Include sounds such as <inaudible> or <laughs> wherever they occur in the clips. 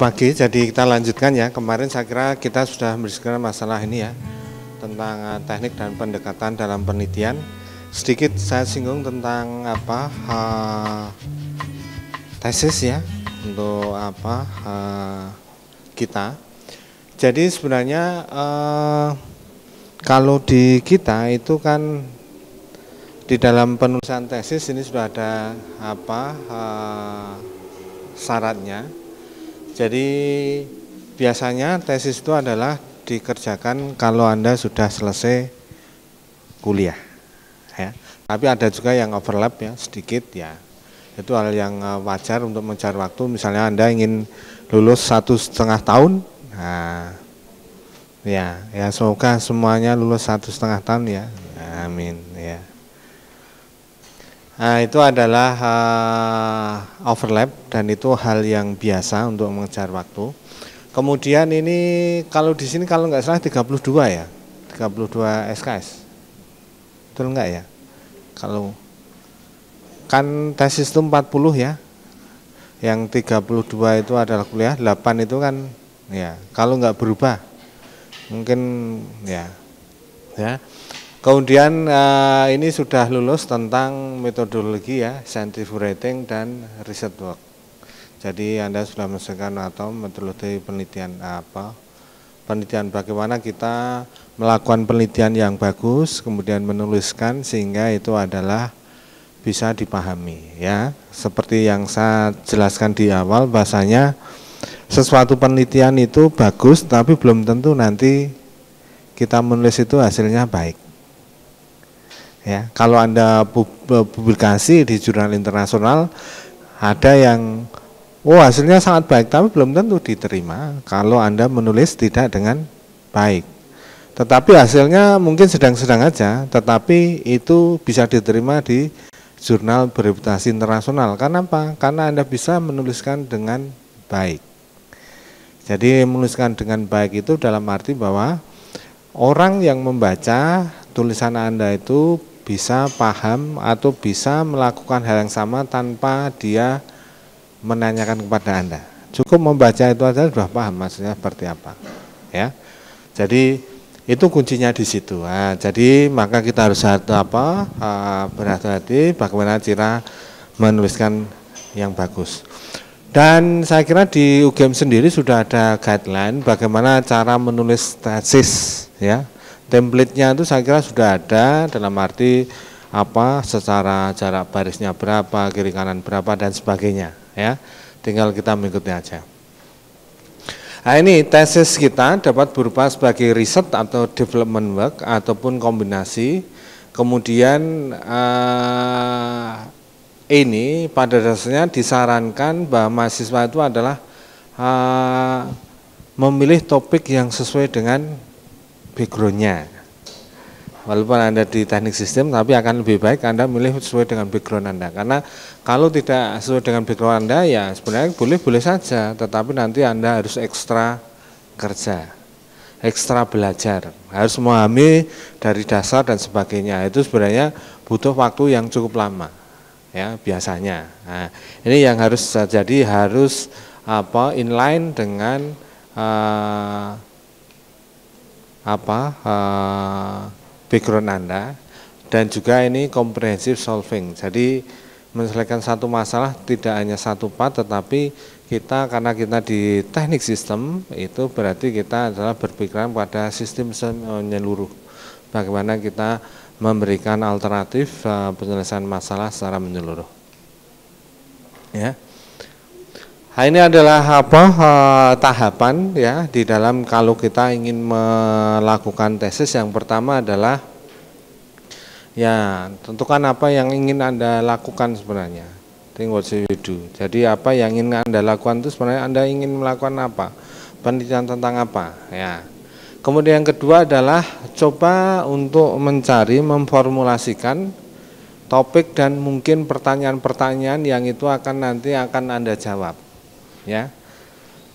Pagi, jadi kita lanjutkan ya. Kemarin saya kira kita sudah berbicara masalah ini ya, tentang eh, teknik dan pendekatan dalam penelitian. Sedikit saya singgung tentang apa uh, tesis ya untuk apa uh, kita. Jadi sebenarnya uh, kalau di kita itu kan di dalam penulisan tesis ini sudah ada apa uh, syaratnya jadi biasanya tesis itu adalah dikerjakan kalau Anda sudah selesai kuliah. Ya. Tapi ada juga yang overlap ya sedikit ya. Itu hal yang eh, wajar untuk mencari waktu. Misalnya Anda ingin lulus satu setengah tahun, nah, ya, ya semoga semuanya lulus satu setengah tahun ya. Amin ya. Nah, itu adalah uh, overlap dan itu hal yang biasa untuk mengejar waktu. Kemudian ini kalau di sini kalau nggak salah 32 ya, 32 SKS. Betul nggak ya? Kalau kan tesis itu 40 ya. Yang 32 itu adalah kuliah, 8 itu kan ya, kalau nggak berubah mungkin ya. Ya. Kemudian uh, ini sudah lulus tentang metodologi ya, scientific rating dan research work. Jadi Anda sudah menyelesaikan atau metodologi penelitian apa? Penelitian bagaimana kita melakukan penelitian yang bagus, kemudian menuliskan sehingga itu adalah bisa dipahami ya. Seperti yang saya jelaskan di awal bahasanya sesuatu penelitian itu bagus tapi belum tentu nanti kita menulis itu hasilnya baik Ya, kalau Anda eh, publikasi di jurnal internasional ada yang oh hasilnya sangat baik tapi belum tentu diterima kalau Anda menulis tidak dengan baik. Tetapi hasilnya mungkin sedang-sedang aja, tetapi itu bisa diterima di jurnal bereputasi internasional. Karena apa? Karena Anda bisa menuliskan dengan baik. Jadi menuliskan dengan baik itu dalam arti bahwa orang yang membaca tulisan Anda itu bisa paham atau bisa melakukan hal yang sama tanpa dia menanyakan kepada Anda. Cukup membaca itu aja sudah paham maksudnya seperti apa. Ya. Jadi itu kuncinya di situ. Nah, jadi maka kita harus apa? Ah, berhati-hati bagaimana cara menuliskan yang bagus. Dan saya kira di UGM sendiri sudah ada guideline bagaimana cara menulis tesis ya. Templatenya itu saya kira sudah ada dalam arti apa secara jarak barisnya berapa, kiri kanan berapa dan sebagainya ya. Tinggal kita mengikuti aja. Nah ini tesis kita dapat berupa sebagai riset atau development work ataupun kombinasi. Kemudian eh, ini pada dasarnya disarankan bahwa mahasiswa itu adalah eh, memilih topik yang sesuai dengan backgroundnya walaupun Anda di teknik sistem tapi akan lebih baik Anda milih sesuai dengan background Anda karena kalau tidak sesuai dengan background Anda ya sebenarnya boleh-boleh saja tetapi nanti Anda harus ekstra kerja ekstra belajar harus memahami dari dasar dan sebagainya itu sebenarnya butuh waktu yang cukup lama ya biasanya nah, ini yang harus jadi harus apa inline dengan uh, apa uh, background Anda dan juga ini comprehensive solving. Jadi menyelesaikan satu masalah tidak hanya satu part tetapi kita karena kita di teknik sistem itu berarti kita adalah berpikiran pada sistem menyeluruh. Bagaimana kita memberikan alternatif uh, penyelesaian masalah secara menyeluruh. Ya. Nah, ini adalah apa eh, tahapan ya di dalam kalau kita ingin melakukan tesis yang pertama adalah ya tentukan apa yang ingin anda lakukan sebenarnya. Think what you Jadi apa yang ingin anda lakukan itu sebenarnya anda ingin melakukan apa, penelitian tentang apa ya. Kemudian yang kedua adalah coba untuk mencari memformulasikan topik dan mungkin pertanyaan-pertanyaan yang itu akan nanti akan anda jawab ya.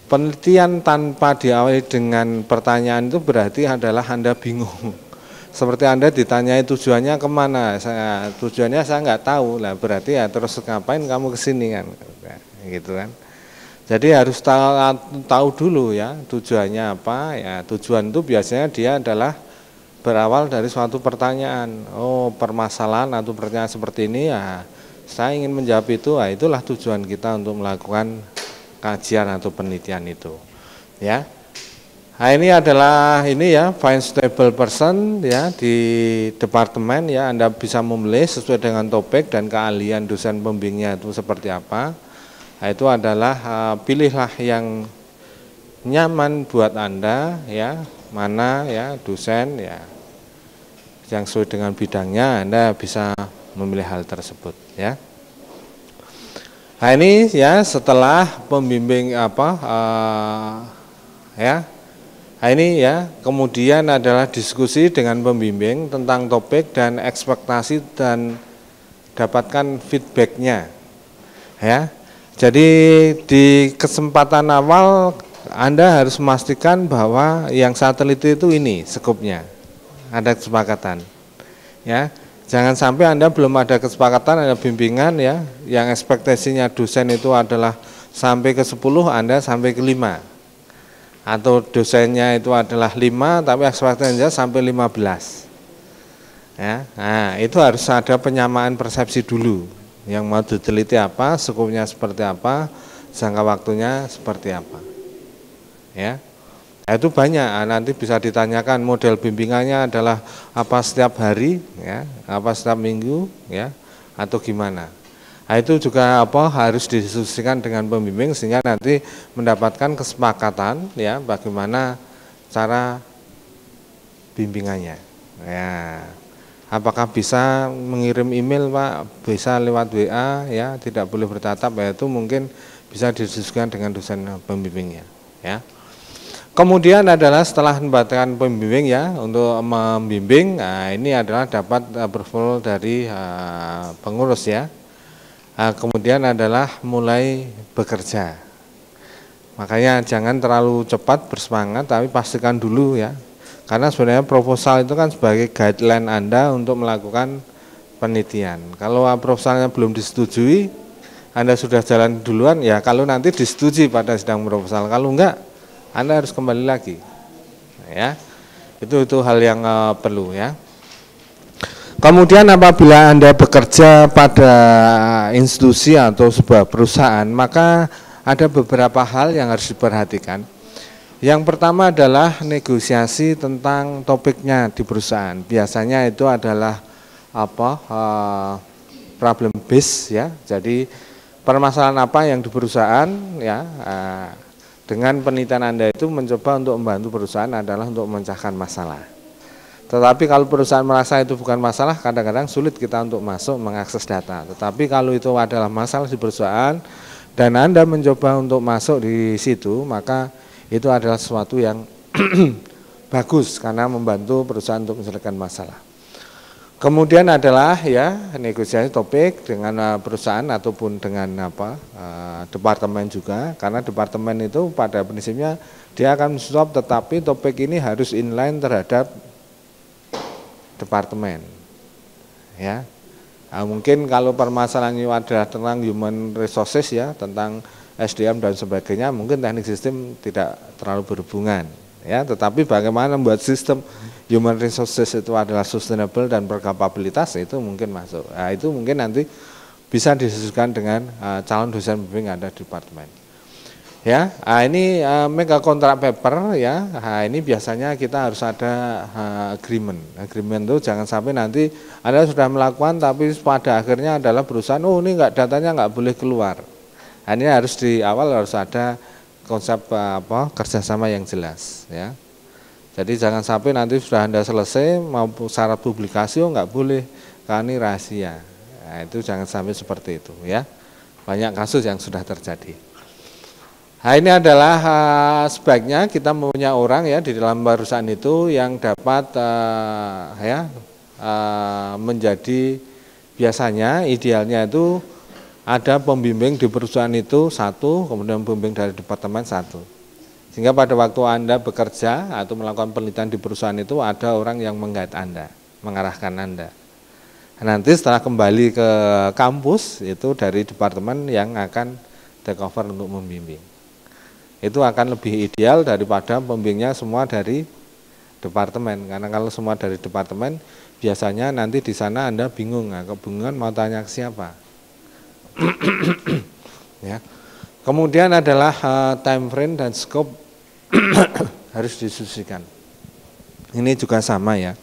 Penelitian tanpa diawali dengan pertanyaan itu berarti adalah Anda bingung. <laughs> Seperti Anda ditanyai tujuannya kemana, saya, tujuannya saya nggak tahu, lah berarti ya terus ngapain kamu kesini kan, gitu kan. Jadi harus tahu, tahu dulu ya tujuannya apa, ya tujuan itu biasanya dia adalah berawal dari suatu pertanyaan, oh permasalahan atau pertanyaan seperti ini ya saya ingin menjawab itu, nah, itulah tujuan kita untuk melakukan kajian atau penelitian itu. Ya. Nah, ini adalah ini ya find stable person ya di departemen ya Anda bisa memilih sesuai dengan topik dan keahlian dosen pembimbingnya itu seperti apa. Nah, itu adalah uh, pilihlah yang nyaman buat Anda ya, mana ya dosen ya yang sesuai dengan bidangnya Anda bisa memilih hal tersebut ya. Nah ini ya setelah pembimbing apa uh, ya, nah ini ya kemudian adalah diskusi dengan pembimbing tentang topik dan ekspektasi dan dapatkan feedbacknya ya. Jadi di kesempatan awal Anda harus memastikan bahwa yang satelit itu ini skupnya ada kesepakatan ya. Jangan sampai Anda belum ada kesepakatan, ada bimbingan ya, yang ekspektasinya dosen itu adalah sampai ke 10, Anda sampai ke 5. Atau dosennya itu adalah 5, tapi ekspektasinya sampai 15. Ya, nah, itu harus ada penyamaan persepsi dulu. Yang mau diteliti apa, sekumnya seperti apa, jangka waktunya seperti apa. Ya, Nah, itu banyak, ah, nanti bisa ditanyakan model bimbingannya adalah apa setiap hari, ya, apa setiap minggu, ya, atau gimana. Nah, itu juga apa harus disusulkan dengan pembimbing sehingga nanti mendapatkan kesepakatan ya bagaimana cara bimbingannya. Ya. Apakah bisa mengirim email Pak? Bisa lewat WA ya, tidak boleh bertatap ya itu mungkin bisa disusulkan dengan dosen pembimbingnya ya. Kemudian adalah setelah mendapatkan pembimbing ya untuk membimbing, nah ini adalah dapat approval eh, dari uh, pengurus ya. Uh, kemudian adalah mulai bekerja. Makanya jangan terlalu cepat bersemangat, tapi pastikan dulu ya. Karena sebenarnya proposal itu kan sebagai guideline Anda untuk melakukan penelitian. Kalau proposalnya belum disetujui, Anda sudah jalan duluan ya. Kalau nanti disetujui pada sidang proposal, kalau enggak anda harus kembali lagi. Ya. Itu itu hal yang uh, perlu ya. Kemudian apabila Anda bekerja pada eh, institusi atau sebuah perusahaan, maka ada beberapa hal yang harus diperhatikan. Yang pertama adalah negosiasi tentang topiknya di perusahaan. Biasanya itu adalah apa? Uh, problem base ya. Jadi permasalahan apa yang di perusahaan ya dengan penelitian Anda itu mencoba untuk membantu perusahaan adalah untuk memecahkan masalah. Tetapi kalau perusahaan merasa itu bukan masalah, kadang-kadang sulit kita untuk masuk mengakses data. Tetapi kalau itu adalah masalah di perusahaan dan Anda mencoba untuk masuk di situ, maka itu adalah sesuatu yang <clears throat> bagus karena membantu perusahaan untuk menyelesaikan masalah. Kemudian adalah ya negosiasi topik dengan eh, perusahaan ataupun dengan apa eh, departemen juga karena departemen itu pada prinsipnya dia akan stop tetapi topik ini harus inline terhadap departemen ya nah, mungkin kalau permasalahannya adalah tentang human resources ya tentang SDM dan sebagainya mungkin teknik sistem tidak terlalu berhubungan ya tetapi bagaimana membuat sistem human resources itu adalah sustainable dan berkapabilitas itu mungkin masuk nah, itu mungkin nanti bisa disesuaikan dengan uh, calon dosen pembimbing ada di departemen ya nah, ini uh, mega kontrak paper ya nah, ini biasanya kita harus ada uh, agreement agreement itu jangan sampai nanti anda sudah melakukan tapi pada akhirnya adalah perusahaan oh ini enggak datanya nggak boleh keluar nah, ini harus di awal harus ada konsep eh, apa kerjasama yang jelas ya. Jadi jangan sampai nanti sudah anda selesai mau syarat publikasi oh nggak boleh karena ini rahasia. Nah, itu jangan sampai seperti itu ya. Banyak kasus yang sudah terjadi. Nah, ini adalah uh, sebaiknya kita punya orang ya di dalam perusahaan itu yang dapat uh, ya uh, menjadi biasanya idealnya itu ada pembimbing di perusahaan itu satu, kemudian pembimbing dari departemen satu. Sehingga pada waktu Anda bekerja atau melakukan penelitian di perusahaan itu ada orang yang menggait Anda, mengarahkan Anda. Nanti setelah kembali ke kampus itu dari departemen yang akan take over untuk membimbing. Itu akan lebih ideal daripada pembimbingnya semua dari departemen. Karena kalau semua dari departemen biasanya nanti di sana Anda bingung, ah, kebingungan mau tanya ke siapa <coughs> ya. Kemudian adalah uh, time frame dan scope <coughs> harus disusikan. Ini juga sama ya.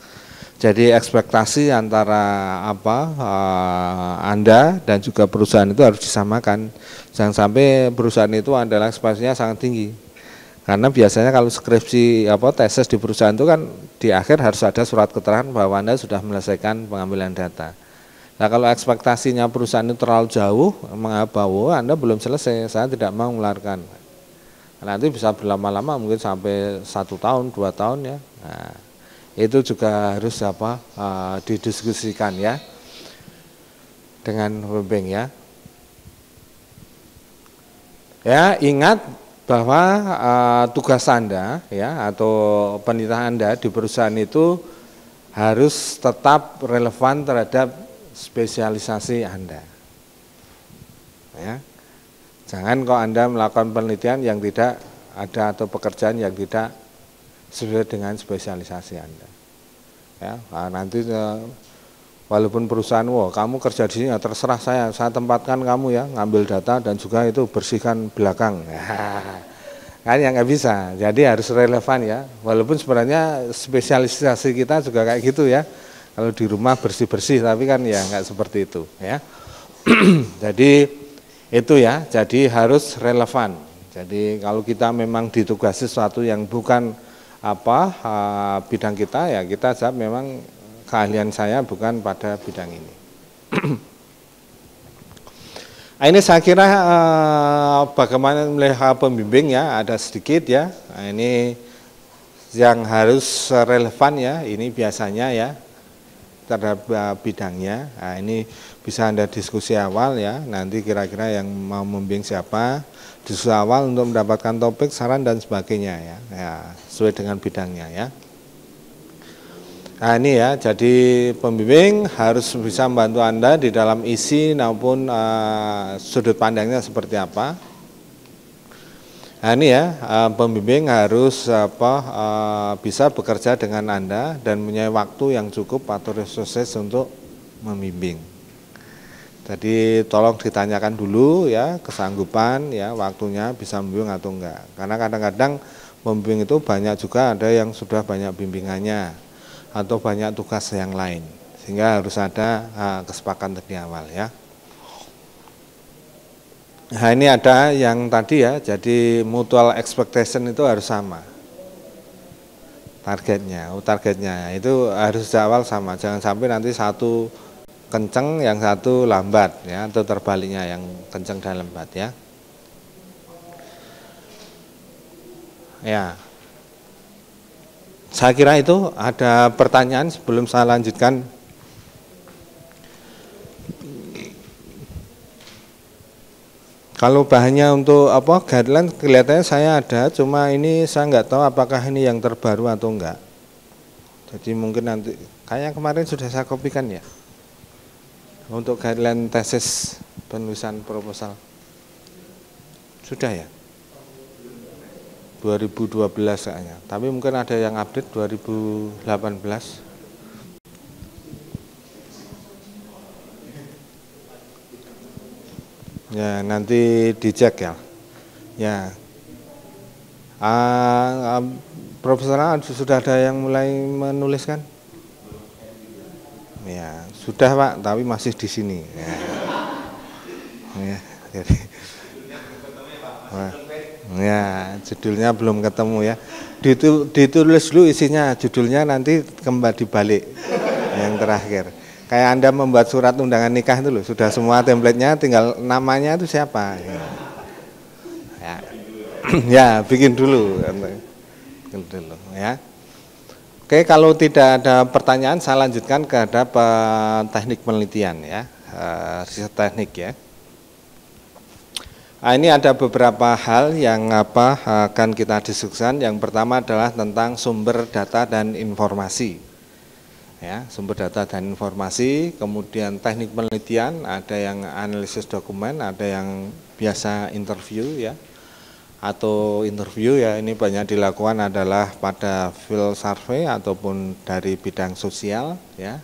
Jadi ekspektasi antara apa uh, Anda dan juga perusahaan itu harus disamakan. Jangan sampai perusahaan itu adalah ekspektasinya sangat tinggi. Karena biasanya kalau skripsi apa tesis di perusahaan itu kan di akhir harus ada surat keterangan bahwa Anda sudah menyelesaikan pengambilan data. Nah kalau ekspektasinya perusahaan itu terlalu jauh, mengabawo, oh, Anda belum selesai, saya tidak mau mengeluarkan. Nah, nanti bisa berlama-lama, mungkin sampai satu tahun, dua tahun ya. Nah, itu juga harus apa uh, didiskusikan ya dengan pembeng ya. Ya ingat bahwa uh, tugas anda ya atau penelitian anda di perusahaan itu harus tetap relevan terhadap spesialisasi Anda. Ya. Jangan kok Anda melakukan penelitian yang tidak ada atau pekerjaan yang tidak sesuai dengan spesialisasi Anda. Ya, nah nanti e, walaupun perusahaan, wah kamu kerja di sini ya terserah saya, saya tempatkan kamu ya, ngambil data dan juga itu bersihkan belakang. <laughs> kan yang nggak bisa, jadi harus relevan ya. Walaupun sebenarnya spesialisasi kita juga kayak gitu ya. Kalau di rumah bersih-bersih tapi kan ya nggak seperti itu ya. <clears throat> Jadi itu ya, jadi harus relevan. Jadi kalau kita memang ditugasi sesuatu yang bukan apa eh, bidang kita ya kita jawab memang keahlian saya bukan pada bidang ini. <clears throat> Nah, ini saya kira eh, bagaimana melihat pembimbing ya ada sedikit ya. Nah, ini yang harus relevan ya. Ini biasanya ya terhadap eh, bidangnya. Nah, ini bisa Anda diskusi awal ya, nanti kira-kira yang mau membimbing siapa, diskusi awal untuk mendapatkan topik, saran dan sebagainya ya, ya sesuai dengan bidangnya ya. Nah ini ya, jadi pembimbing harus bisa membantu Anda di dalam isi maupun uh, sudut pandangnya seperti apa. Nah, ini ya eh, pembimbing harus apa eh, bisa bekerja dengan anda dan punya waktu yang cukup atau resources untuk membimbing. Jadi tolong ditanyakan dulu ya kesanggupan ya waktunya bisa membimbing atau enggak. Karena kadang-kadang membimbing itu banyak juga ada yang sudah banyak bimbingannya atau banyak tugas yang lain. Sehingga harus ada eh, kesepakatan di awal ya. Nah ini ada yang tadi ya, jadi mutual expectation itu harus sama targetnya, oh, targetnya itu harus sejak awal sama, jangan sampai nanti satu kenceng yang satu lambat ya atau terbaliknya yang kenceng dan lambat ya. Ya. Saya kira itu ada pertanyaan sebelum saya lanjutkan Kalau bahannya untuk apa garland kelihatannya saya ada, cuma ini saya nggak tahu apakah ini yang terbaru atau enggak. Jadi mungkin nanti kayak kemarin sudah saya kopikan ya untuk garland tesis penulisan proposal. Sudah ya? 2012 kayaknya. Tapi mungkin ada yang update 2018. Ya, nanti dicek ya. Ya. Uh, ah, uh, ah, profesional sudah ada yang mulai menuliskan? Ya, sudah Pak, tapi masih di sini. Ya. ya jadi Ya, judulnya belum ketemu ya. ditulis dulu isinya, judulnya nanti kembali balik yang terakhir kayak Anda membuat surat undangan nikah itu loh, sudah ya. semua templatenya, tinggal namanya itu siapa. Ya, ya. <clears throat> ya bikin dulu. Bikin dulu ya. Oke, kalau tidak ada pertanyaan, saya lanjutkan ke teknik penelitian ya, eh, riset teknik ya. Nah, ini ada beberapa hal yang apa akan kita diskusikan. Yang pertama adalah tentang sumber data dan informasi ya, sumber data dan informasi, kemudian teknik penelitian, ada yang analisis dokumen, ada yang biasa interview ya, atau interview ya ini banyak dilakukan adalah pada field survey ataupun dari bidang sosial ya.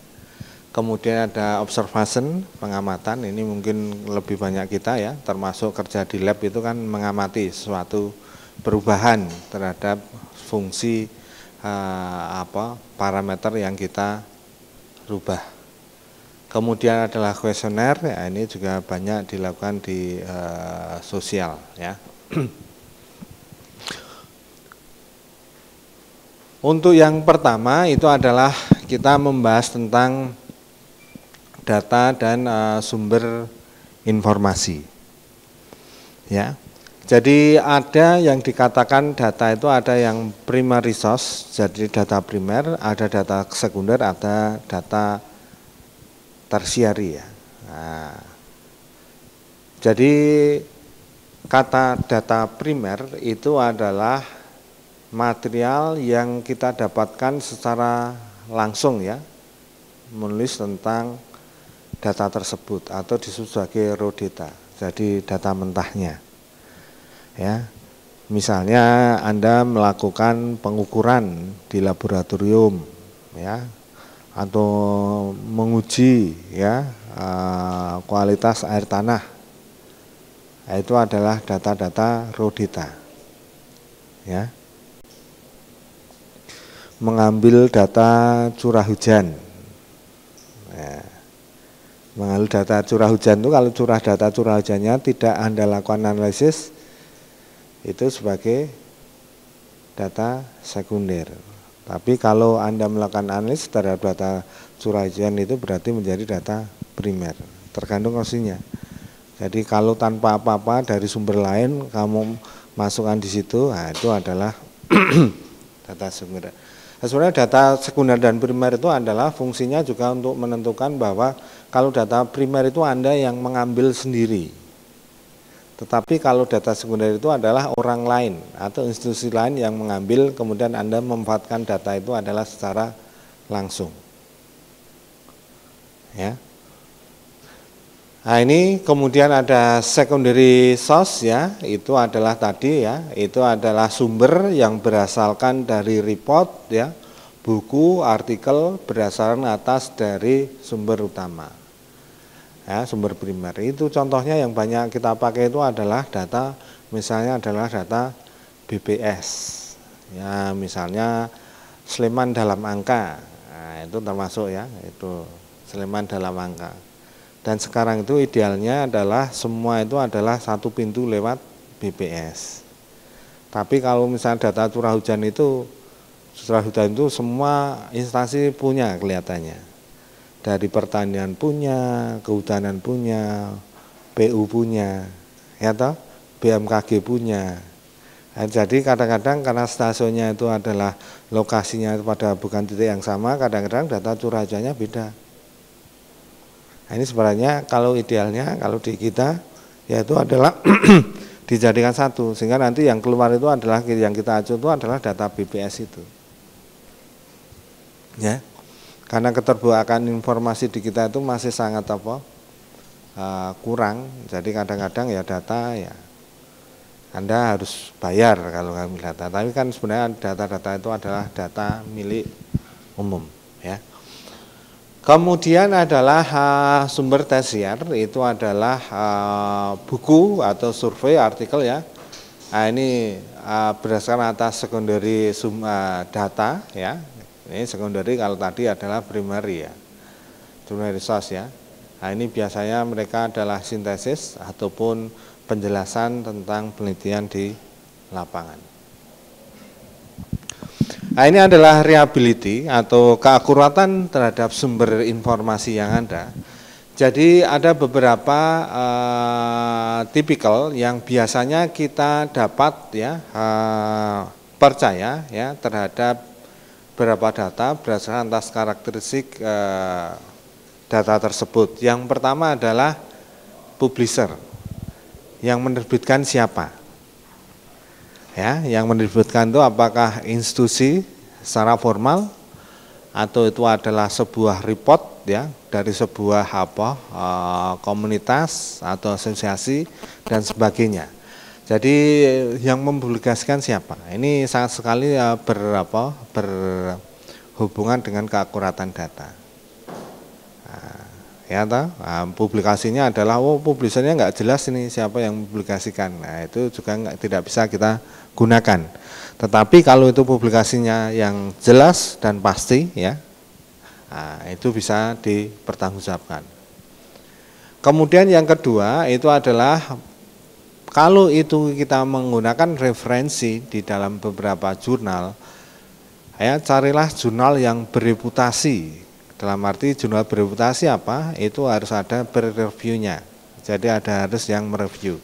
Kemudian ada observation, pengamatan, ini mungkin lebih banyak kita ya, termasuk kerja di lab itu kan mengamati suatu perubahan terhadap fungsi uh, apa parameter yang kita rubah. Kemudian adalah kuesioner, ya ini juga banyak dilakukan di uh, sosial ya. <clears throat> Untuk yang pertama itu adalah kita membahas tentang data dan uh, sumber informasi. Ya. Jadi ada yang dikatakan data itu ada yang primary resource, jadi data primer, ada data sekunder, ada data tersiari ya. Nah, jadi kata data primer itu adalah material yang kita dapatkan secara langsung ya, menulis tentang data tersebut atau disebut sebagai raw data, jadi data mentahnya ya misalnya Anda melakukan pengukuran di laboratorium ya atau menguji ya eh, kualitas air tanah itu adalah data-data rodita ya mengambil data curah hujan ya. mengambil data curah hujan itu kalau curah data curah hujannya tidak Anda lakukan analisis itu sebagai data sekunder. Tapi kalau Anda melakukan analis terhadap data curah hujan itu berarti menjadi data primer, tergantung opsinya. Jadi kalau tanpa apa-apa dari sumber lain kamu masukkan di situ, nah itu adalah <clears throat> data sekunder. Nah, sebenarnya data sekunder dan primer itu adalah fungsinya juga untuk menentukan bahwa kalau data primer itu Anda yang mengambil sendiri, tetapi kalau data sekunder itu adalah orang lain atau institusi lain yang mengambil kemudian Anda memanfaatkan data itu adalah secara langsung. Ya. Nah, ini kemudian ada secondary source ya, itu adalah tadi ya, itu adalah sumber yang berasalkan dari report ya, buku, artikel berdasarkan atas dari sumber utama ya, sumber primer itu contohnya yang banyak kita pakai itu adalah data misalnya adalah data BPS ya misalnya Sleman dalam angka nah, itu termasuk ya itu Sleman dalam angka dan sekarang itu idealnya adalah semua itu adalah satu pintu lewat BPS tapi kalau misalnya data curah hujan itu curah hujan itu semua instansi punya kelihatannya dari pertanian punya, kehutanan punya, PU punya, ya toh, BMKG punya. Nah, jadi kadang-kadang karena stasiunnya itu adalah lokasinya pada bukan titik yang sama, kadang-kadang data curah curahnya beda. Nah, ini sebenarnya kalau idealnya kalau di kita yaitu adalah <clears throat> dijadikan satu sehingga nanti yang keluar itu adalah yang kita acu itu adalah data BPS itu. Ya karena keterbukaan informasi di kita itu masih sangat apa uh, kurang jadi kadang-kadang ya data ya anda harus bayar kalau kami data tapi kan sebenarnya data-data itu adalah data milik umum ya kemudian adalah uh, sumber tersier itu adalah uh, buku atau survei artikel ya nah, ini uh, berdasarkan atas secondary sum, uh, data ya ini secondary kalau tadi adalah primary ya. Primary source ya. Nah, ini biasanya mereka adalah sintesis ataupun penjelasan tentang penelitian di lapangan. Nah, ini adalah reliability atau keakuratan terhadap sumber informasi yang ada. Jadi ada beberapa uh, tipikal yang biasanya kita dapat ya uh, percaya ya terhadap beberapa data berdasarkan atas karakteristik e, data tersebut. Yang pertama adalah publisher yang menerbitkan siapa. Ya, yang menerbitkan itu apakah institusi secara formal atau itu adalah sebuah report ya dari sebuah apa e, komunitas atau asosiasi dan sebagainya. Jadi yang mempublikasikan siapa? Ini sangat sekali uh, eh, berapa berhubungan dengan keakuratan data. Nah, ya toh? Nah, publikasinya adalah oh publisernya nggak jelas ini siapa yang publikasikan? Nah, itu juga nggak tidak bisa kita gunakan. Tetapi kalau itu publikasinya yang jelas dan pasti ya. Nah, itu bisa dipertanggungjawabkan. Kemudian yang kedua itu adalah kalau itu kita menggunakan referensi di dalam beberapa jurnal, ya carilah jurnal yang bereputasi. Dalam arti jurnal bereputasi apa? Itu harus ada peer-reviewnya. Jadi ada harus yang mereview.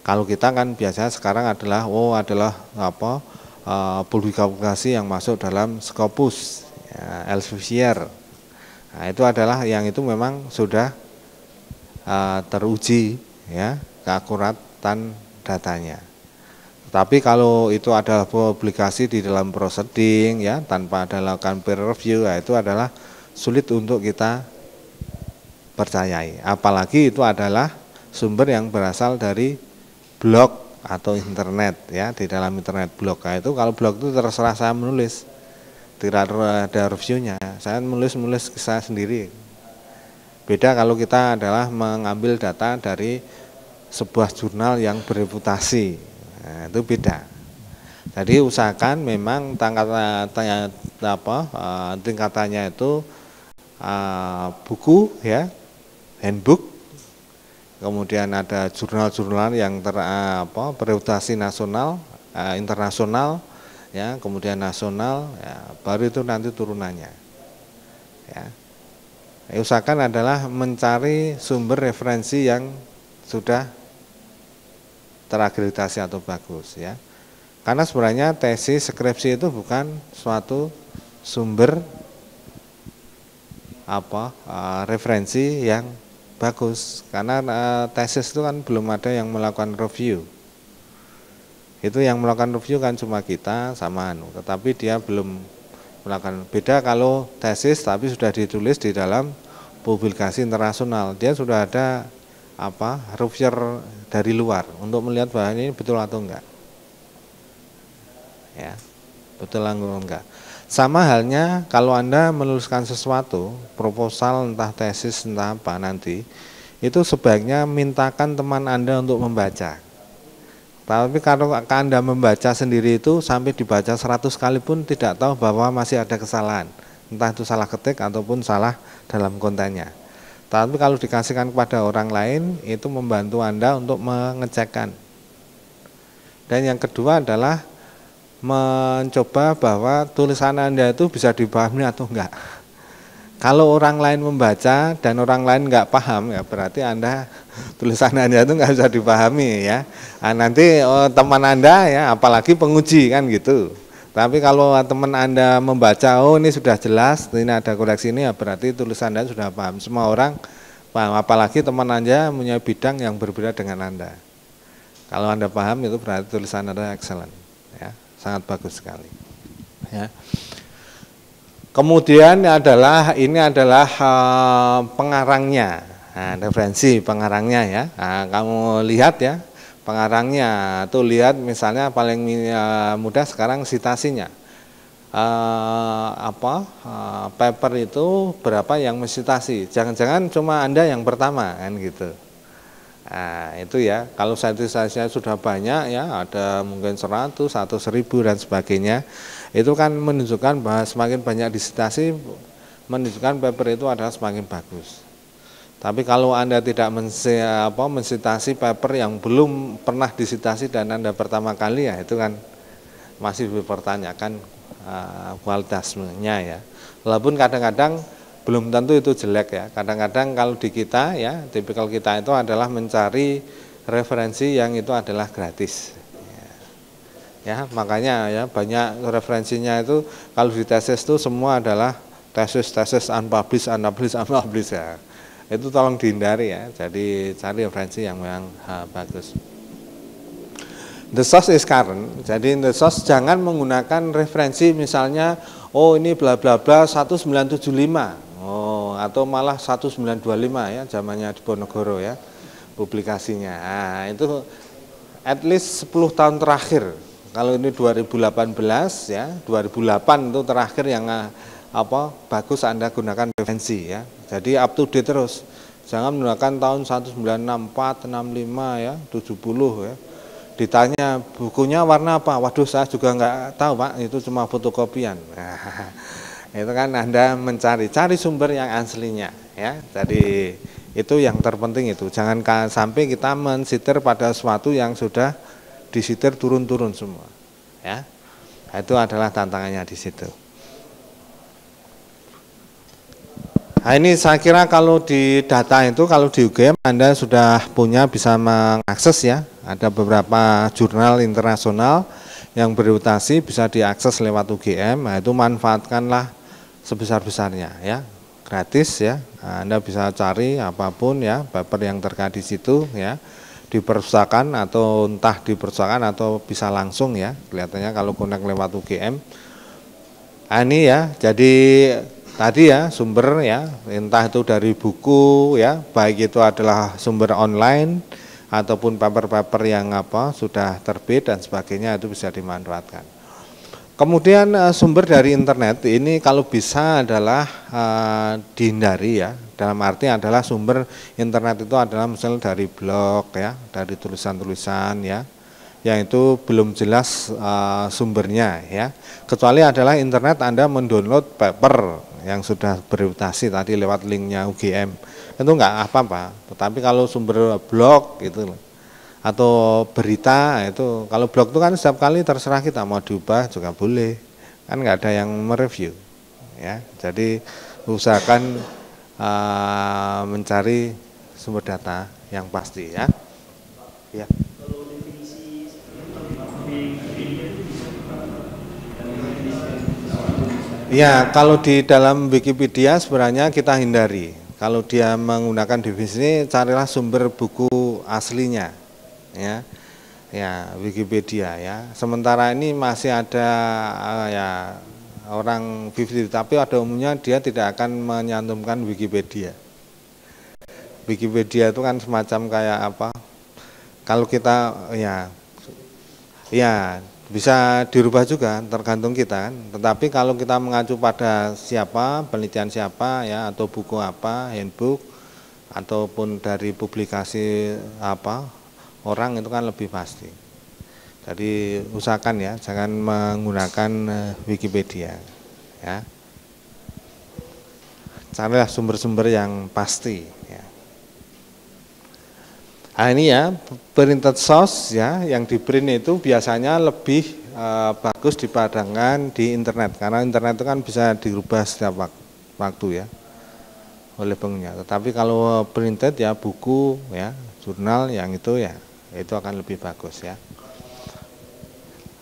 Kalau kita kan biasanya sekarang adalah oh adalah apa? Uh, publikasi yang masuk dalam Scopus, ya, Elsevier. Nah, itu adalah yang itu memang sudah uh, teruji ya keakuratan datanya. Tapi kalau itu adalah publikasi di dalam proseding, ya tanpa ada lakukan peer review ya, itu adalah sulit untuk kita percayai. Apalagi itu adalah sumber yang berasal dari blog atau internet ya di dalam internet blog. Nah, itu kalau blog itu terserah saya menulis tidak ada reviewnya. Saya menulis menulis saya sendiri. Beda kalau kita adalah mengambil data dari sebuah jurnal yang bereputasi. Nah, itu beda. Jadi usahakan memang tanya apa eh, tingkatannya itu uh, buku ya, handbook. Kemudian ada jurnal-jurnal yang ter, eh, apa bereputasi nasional, uh, internasional ya, kemudian nasional ya, baru itu nanti turunannya. Ya. Usahakan adalah mencari sumber referensi yang sudah terakreditasi atau bagus ya. Karena sebenarnya tesis skripsi itu bukan suatu sumber apa uh, referensi yang bagus karena uh, tesis itu kan belum ada yang melakukan review. Itu yang melakukan review kan cuma kita sama anu, tetapi dia belum melakukan beda kalau tesis tapi sudah ditulis di dalam publikasi internasional. Dia sudah ada apa rupture dari luar untuk melihat bahan ini betul atau enggak ya betul atau enggak sama halnya kalau anda menuliskan sesuatu proposal entah tesis entah apa nanti itu sebaiknya mintakan teman anda untuk membaca tapi kalau Anda membaca sendiri itu sampai dibaca 100 kali pun tidak tahu bahwa masih ada kesalahan. Entah itu salah ketik ataupun salah dalam kontennya. Tapi kalau dikasihkan kepada orang lain itu membantu Anda untuk mengecekkan. Dan yang kedua adalah mencoba bahwa tulisan Anda itu bisa dipahami atau enggak. Kalau orang lain membaca dan orang lain enggak paham ya berarti Anda <laughs> tulisan Anda itu enggak bisa dipahami ya. Nah, nanti oh, teman Anda ya apalagi penguji kan gitu. Tapi kalau teman Anda membaca, oh ini sudah jelas, ini ada koleksi ini ya berarti tulisan Anda sudah paham. Semua orang paham, apalagi teman Anda punya bidang yang berbeda dengan Anda. Kalau Anda paham itu berarti tulisan Anda excellent. Ya, sangat bagus sekali. Ya. Kemudian adalah ini adalah uh, pengarangnya, nah, referensi pengarangnya ya. Nah, kamu lihat ya, pengarangnya tuh lihat misalnya paling eh, mudah sekarang sitasinya uh, apa uh, paper itu berapa yang mencitasi jangan-jangan cuma anda yang pertama kan gitu nah, itu ya kalau sitasinya sudah banyak ya ada mungkin 100 atau 1000 dan sebagainya itu kan menunjukkan bahwa semakin banyak disitasi menunjukkan paper itu adalah semakin bagus tapi kalau Anda tidak apa, mensitasi paper yang belum pernah disitasi dan Anda pertama kali ya itu kan masih dipertanyakan uh, kualitasnya ya. Walaupun kadang-kadang belum tentu itu jelek ya. Kadang-kadang kalau di kita ya, tipikal kita itu adalah mencari referensi yang itu adalah gratis. Ya, ya makanya ya banyak referensinya itu kalau di tesis itu semua adalah tesis tesis unpublished, unpublished, unpublished ya itu tolong dihindari ya jadi cari referensi yang memang uh, bagus the source is current jadi the source jangan menggunakan referensi misalnya oh ini bla bla bla 1975 oh atau malah 1925 ya zamannya Diponegoro ya publikasinya nah, itu at least 10 tahun terakhir kalau ini 2018 ya 2008 itu terakhir yang ah, apa bagus Anda gunakan referensi ya. Jadi up to date terus. Jangan menggunakan tahun 1964, 65 ya, 70 ya. Ditanya bukunya warna apa? Waduh saya juga nggak tahu Pak, itu cuma fotokopian. <laughs> itu kan Anda mencari cari sumber yang aslinya ya. Jadi itu yang terpenting itu. Jangan sampai kita mensitir pada sesuatu yang sudah disitir turun-turun semua ya. Itu adalah tantangannya di situ. Nah, ini saya kira kalau di data itu kalau di UGM Anda sudah punya bisa mengakses ya. Ada beberapa jurnal internasional yang berutasi bisa diakses lewat UGM. Nah, itu manfaatkanlah sebesar-besarnya ya. Gratis ya. Nah, Anda bisa cari apapun ya paper yang terkait di situ ya di perpustakaan atau entah di perpustakaan atau bisa langsung ya kelihatannya kalau connect lewat UGM nah, ini ya jadi tadi ya sumber ya entah itu dari buku ya baik itu adalah sumber online ataupun paper-paper yang apa sudah terbit dan sebagainya itu bisa dimanfaatkan. Kemudian eh, sumber dari internet ini kalau bisa adalah uh, dihindari ya. Dalam arti adalah sumber internet itu adalah misalnya dari blog ya, dari tulisan-tulisan ya, yang itu belum jelas uh, sumbernya ya. Kecuali adalah internet Anda mendownload paper yang sudah bereputasi tadi lewat linknya UGM itu nggak apa-apa. Tetapi kalau sumber blog itu atau berita nah itu kalau blog itu kan setiap kali terserah kita mau diubah juga boleh kan nggak ada yang mereview ya. Jadi usahakan uh, mencari sumber data yang pasti ya. Ya. Ya, kalau di dalam Wikipedia sebenarnya kita hindari. Kalau dia menggunakan definisi, carilah sumber buku aslinya. Ya, ya Wikipedia ya. Sementara ini masih ada eh, ya orang Wikipedia tapi pada umumnya dia tidak akan menyantumkan Wikipedia. Wikipedia itu kan semacam kayak apa? Kalau kita ya ya bisa dirubah juga tergantung kita kan. Tetapi kalau kita mengacu pada siapa, penelitian siapa ya atau buku apa, handbook ataupun dari publikasi apa orang itu kan lebih pasti. Jadi usahakan ya jangan menggunakan eh, Wikipedia ya. Carilah sumber-sumber yang pasti. Nah, ini ya printed source ya yang di print itu biasanya lebih uh, bagus dipadangkan di internet karena internet itu kan bisa dirubah setiap waktu ya oleh pengguna. Tetapi kalau printed ya buku ya jurnal yang itu ya itu akan lebih bagus ya.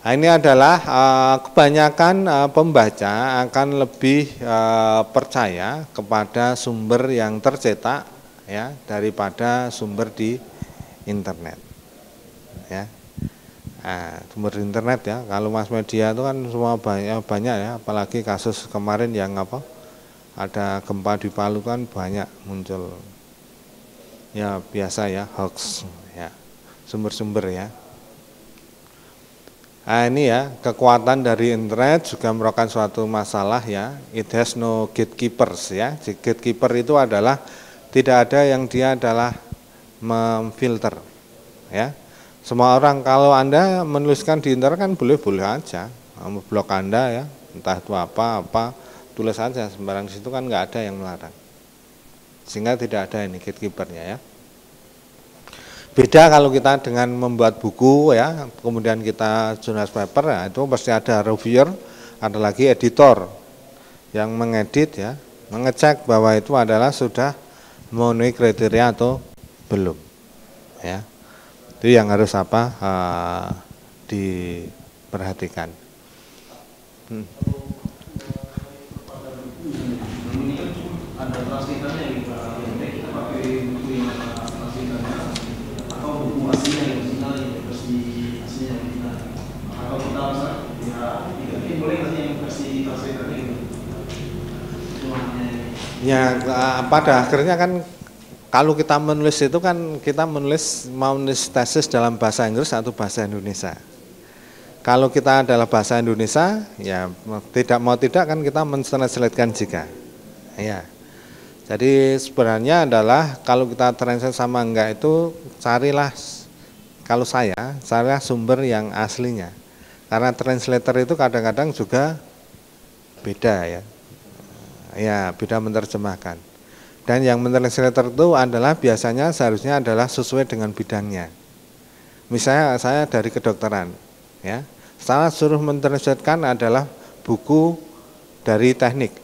Nah, ini adalah uh, kebanyakan uh, pembaca akan lebih uh, percaya kepada sumber yang tercetak ya daripada sumber di internet ya nah, sumber internet ya kalau mas media itu kan semua banyak banyak ya apalagi kasus kemarin yang apa ada gempa di Palu kan banyak muncul ya biasa ya hoax ya sumber-sumber ya Nah, ini ya kekuatan dari internet juga merupakan suatu masalah ya. It has no gatekeepers ya. Gatekeeper itu adalah tidak ada yang dia adalah memfilter ya semua orang kalau anda menuliskan di internet kan boleh boleh aja blog anda ya entah itu apa apa tulis aja sembarang di situ kan nggak ada yang melarang sehingga tidak ada ini gatekeepernya ya beda kalau kita dengan membuat buku ya kemudian kita jurnalis paper ya, itu pasti ada reviewer ada lagi editor yang mengedit ya mengecek bahwa itu adalah sudah memenuhi kriteria atau belum ya itu yang harus apa uh, diperhatikan hmm. Ya eh, pada akhirnya kan kalau kita menulis itu kan kita menulis mau menulis tesis dalam bahasa Inggris atau bahasa Indonesia. Kalau kita adalah bahasa Indonesia, ya tidak mau tidak kan kita menselesaikan jika. Ya. Jadi sebenarnya adalah kalau kita translate sama enggak itu carilah kalau saya carilah sumber yang aslinya. Karena translator itu kadang-kadang juga beda ya. Ya, beda menerjemahkan. Dan yang mentranslator itu adalah biasanya seharusnya adalah sesuai dengan bidangnya. Misalnya saya dari kedokteran, ya, saya suruh menerjemahkan adalah buku dari teknik.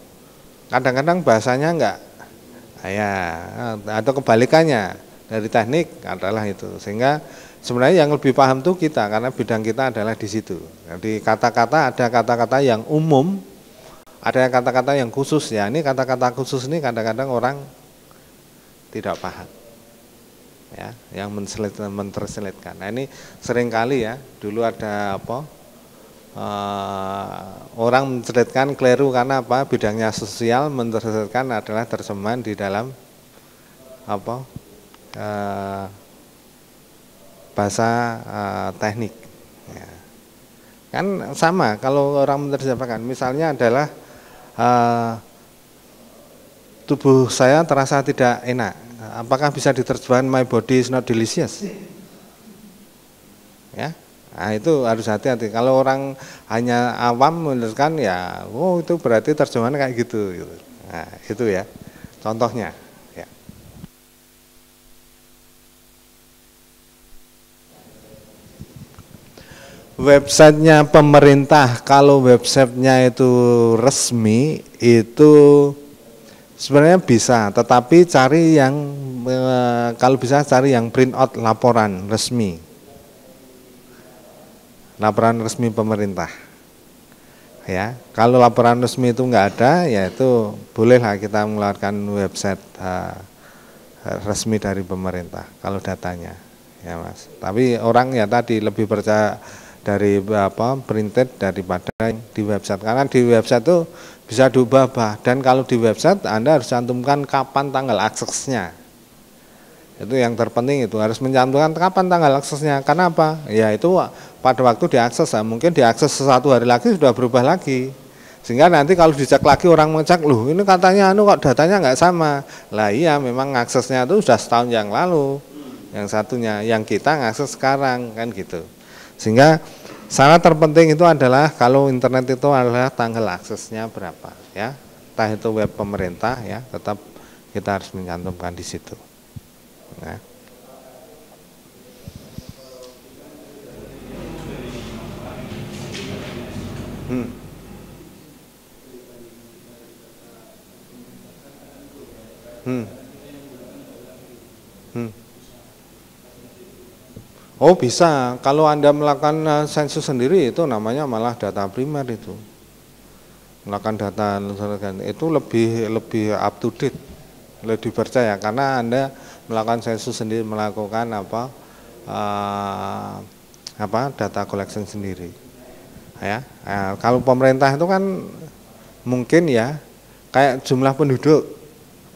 Kadang-kadang bahasanya enggak, ah, ya, atau kebalikannya dari teknik adalah itu. Sehingga sebenarnya yang lebih paham tuh kita karena bidang kita adalah di situ. Jadi kata-kata ada kata-kata yang umum ada yang kata-kata yang khusus ya. Ini kata-kata khusus ini kadang-kadang orang tidak paham. Ya, yang menselit, menterselitkan. Nah, ini sering kali ya. Dulu ada apa? e, orang menceritakan keliru karena apa bidangnya sosial menterselitkan adalah terjemahan di dalam apa e, bahasa e, teknik ya. kan sama kalau orang menterjemahkan. misalnya adalah uh, tubuh saya terasa tidak enak. Apakah bisa diterjemahkan my body is not delicious? Ya, nah, itu harus hati-hati. Kalau orang hanya awam menuliskan ya, oh itu berarti terjemahan kayak gitu. gitu. Nah, itu ya contohnya. websitenya pemerintah kalau websitenya itu resmi itu sebenarnya bisa tetapi cari yang eh, kalau bisa cari yang print out laporan resmi laporan resmi pemerintah ya kalau laporan resmi itu enggak ada yaitu bolehlah kita mengeluarkan website e, resmi dari pemerintah kalau datanya ya mas tapi orang ya tadi lebih percaya dari apa printed daripada di website karena di website itu bisa diubah-ubah dan kalau di website Anda harus cantumkan kapan tanggal aksesnya itu yang terpenting itu harus mencantumkan kapan tanggal aksesnya karena apa ya itu pada waktu diakses ya. mungkin diakses satu hari lagi sudah berubah lagi sehingga nanti kalau dicek lagi orang mengecek loh ini katanya anu kok datanya nggak sama lah iya memang aksesnya itu sudah setahun yang lalu yang satunya yang kita ngakses sekarang kan gitu sehingga Sangat terpenting itu adalah kalau internet itu adalah tanggal aksesnya berapa ya. Entah itu web pemerintah ya, tetap kita harus mencantumkan di situ. ya. Hmm. Hmm. Hmm. Oh bisa, kalau Anda melakukan eh, sensus sendiri itu namanya malah data primer itu. Melakukan data itu lebih lebih up to date, lebih percaya karena Anda melakukan sensus sendiri melakukan apa uh, apa data collection sendiri. Ya, nah, kalau pemerintah itu kan mungkin ya kayak jumlah penduduk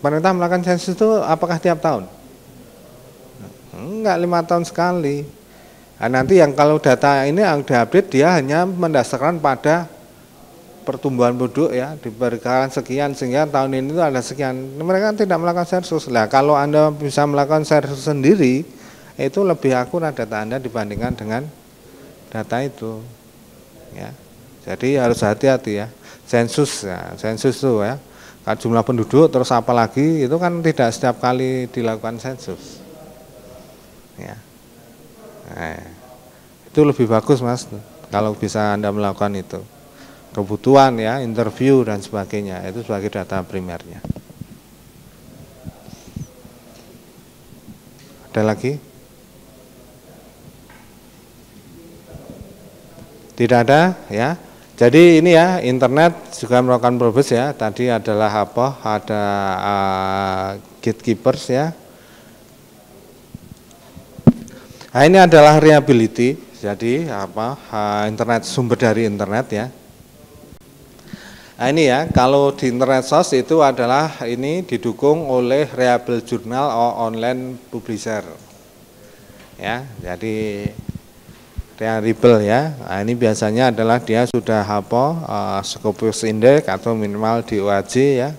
pemerintah melakukan sensus itu apakah tiap tahun? Enggak, lima tahun sekali. Nah, nanti yang kalau data ini yang update dia hanya mendasarkan pada pertumbuhan penduduk ya diberikan sekian sehingga tahun ini itu ada sekian mereka tidak melakukan sensus lah kalau anda bisa melakukan sensus sendiri itu lebih akurat data anda dibandingkan dengan data itu ya jadi harus hati-hati ya sensus ya sensus itu ya jumlah penduduk terus apalagi itu kan tidak setiap kali dilakukan sensus ya. Eh, itu lebih bagus mas kalau bisa anda melakukan itu kebutuhan ya interview dan sebagainya itu sebagai data primernya ada lagi tidak ada ya jadi ini ya internet juga melakukan proses ya tadi adalah apa ada uh, gatekeepers ya Nah, ini adalah reliability, jadi apa eh, internet sumber dari internet ya. Nah, ini ya, kalau di internet source itu adalah ini didukung oleh reliable journal or online publisher. Ya, jadi reliable ya. Nah, ini biasanya adalah dia sudah apa uh, Scopus Index atau minimal di ya.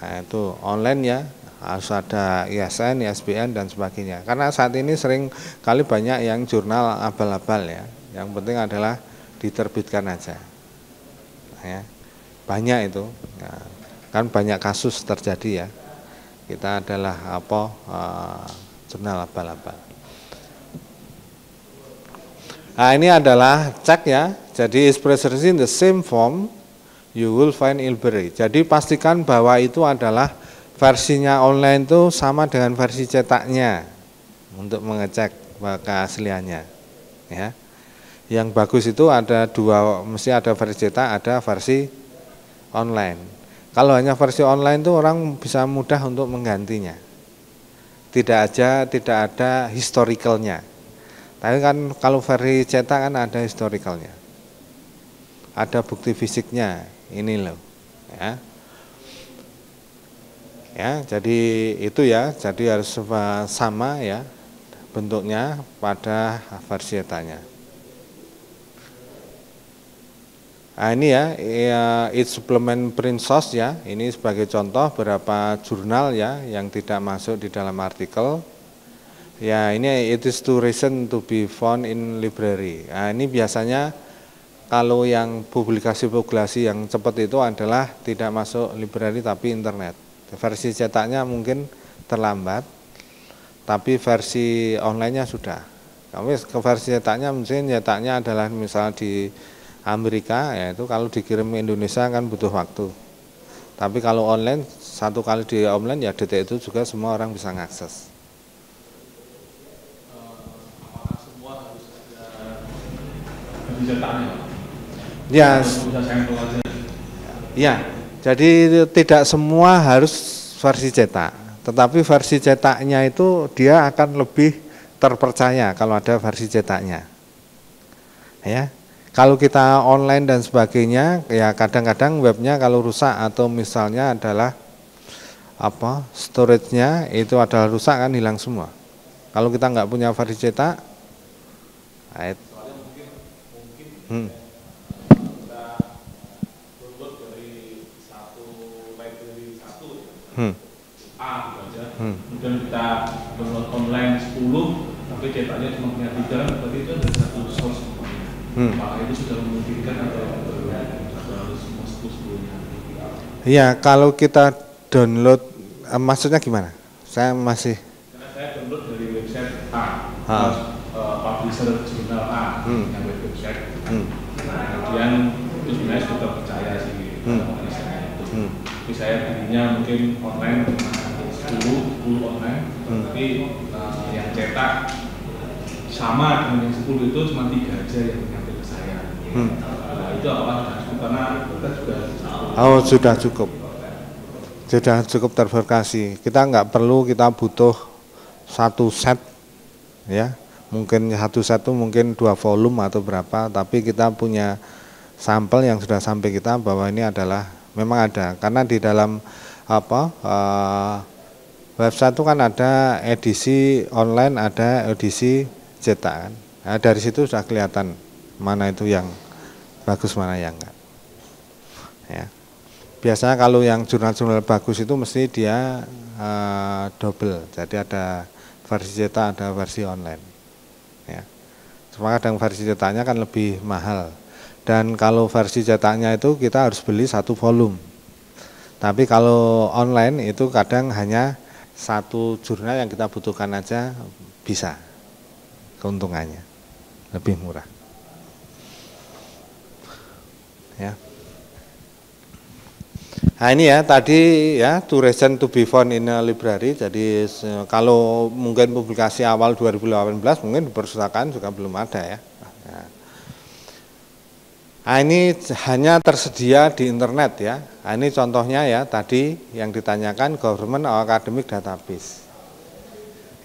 Nah, itu online ya harus ada ISN, ISBN dan sebagainya. Karena saat ini sering kali banyak yang jurnal abal-abal ya. Yang penting adalah diterbitkan aja. Nah, ya. Banyak itu. Ya. kan banyak kasus terjadi ya. Kita adalah apa uh, jurnal abal-abal. Nah, ini adalah cek ya. Jadi is present in the same form you will find in Jadi pastikan bahwa itu adalah versinya online itu sama dengan versi cetaknya untuk mengecek keasliannya ya yang bagus itu ada dua mesti ada versi cetak ada versi online kalau hanya versi online itu orang bisa mudah untuk menggantinya tidak aja tidak ada historicalnya tapi kan kalau versi cetak kan ada historicalnya ada bukti fisiknya ini loh ya ya jadi itu ya jadi harus sama ya bentuknya pada versi etanya nah, ini ya, ya it supplement print source ya ini sebagai contoh berapa jurnal ya yang tidak masuk di dalam artikel ya ini it is too recent to be found in library nah, ini biasanya kalau yang publikasi-publikasi yang cepat itu adalah tidak masuk library tapi internet Versi cetaknya mungkin terlambat, tapi versi onlinenya sudah. Kami ke versi cetaknya mungkin cetaknya adalah misalnya di Amerika, ya itu kalau dikirim ke Indonesia kan butuh waktu. Tapi kalau online, satu kali di online ya detik itu juga semua orang bisa mengakses. Eh, ya. Ya. Jadi tidak semua harus versi cetak, tetapi versi cetaknya itu dia akan lebih terpercaya kalau ada versi cetaknya. Ya. Kalau kita online dan sebagainya, ya kadang-kadang webnya kalau rusak atau misalnya adalah apa storage-nya itu adalah rusak kan hilang semua. Kalau kita nggak punya versi cetak, Soalnya nah, mungkin, mungkin hmm. hmm. A gitu aja hmm. kemudian kita download online 10 tapi cetaknya cuma punya 3, berarti itu ada satu source semuanya hmm. apakah itu sudah memungkinkan atau ya, Iya, kalau kita download, eh, maksudnya gimana? Saya masih. Karena saya download dari website A, ha. Terus, uh, publisher jurnal A, hmm. yang website. Hmm. Nah, kemudian itu sebenarnya sudah tadinya mungkin online dulu dulu online hmm. tapi uh, yang cetak sama dengan yang 10 itu cuma tiga aja yang nyampe ke saya hmm. uh, itu apa karena kita juga oh sudah cukup sudah cukup terverifikasi kita nggak perlu kita butuh satu set ya mungkin satu set itu mungkin dua volume atau berapa tapi kita punya sampel yang sudah sampai kita bahwa ini adalah memang ada karena di dalam apa uh, website itu kan ada edisi online, ada edisi cetak kan. Nah, dari situ sudah kelihatan mana itu yang bagus, mana yang enggak. Ya. Biasanya kalau yang jurnal-jurnal bagus itu mesti dia uh, double, jadi ada versi cetak, ada versi online. Ya. Cuma kadang versi cetaknya kan lebih mahal. Dan kalau versi cetaknya itu kita harus beli satu volume tapi kalau online itu kadang hanya satu jurnal yang kita butuhkan aja bisa keuntungannya lebih murah. Ya. Nah ini ya tadi ya to recent to be found in a library. Jadi kalau mungkin publikasi awal 2018 mungkin perpustakaan juga belum ada ya. Nah, ini hanya tersedia di internet ya. Nah, ini contohnya ya tadi yang ditanyakan government or academic database.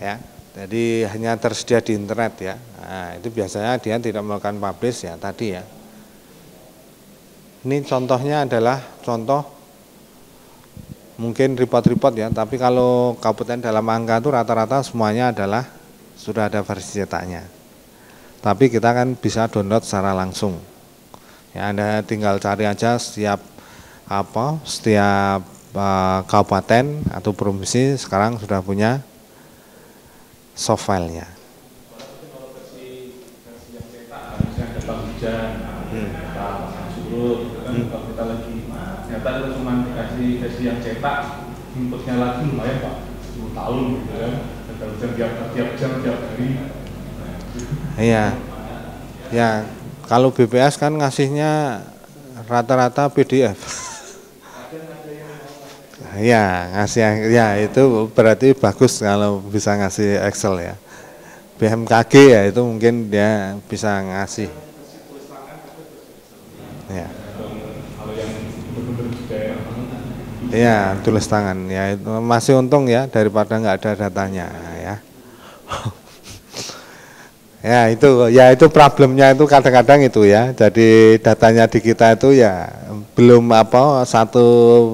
Ya, jadi hanya tersedia di internet ya. Nah, itu biasanya dia tidak melakukan publish ya tadi ya. Ini contohnya adalah contoh mungkin report-report ya, tapi kalau kabupaten dalam angka itu rata-rata semuanya adalah sudah ada versi cetaknya. Tapi kita kan bisa download secara langsung. Ya, Anda tinggal cari aja setiap apa setiap uh, kabupaten atau provinsi sekarang sudah punya soft filenya. Hmm. Hmm. Kalau kita lagi ternyata itu cuma versi yang cetak, inputnya lagi lumayan pak, 10 tahun gitu ya. kan, dan tiap tiap jam tiap hari. Iya, ya kalau BPS kan ngasihnya rata-rata PDF. ya, ngasih ya itu berarti bagus kalau bisa ngasih Excel ya. BMKG ya itu mungkin dia bisa ngasih. Ya. Ya, tulis tangan ya itu masih untung ya daripada nggak ada datanya ya. <laughs> Ya itu, ya itu problemnya itu kadang-kadang itu ya. Jadi datanya di kita itu ya belum apa satu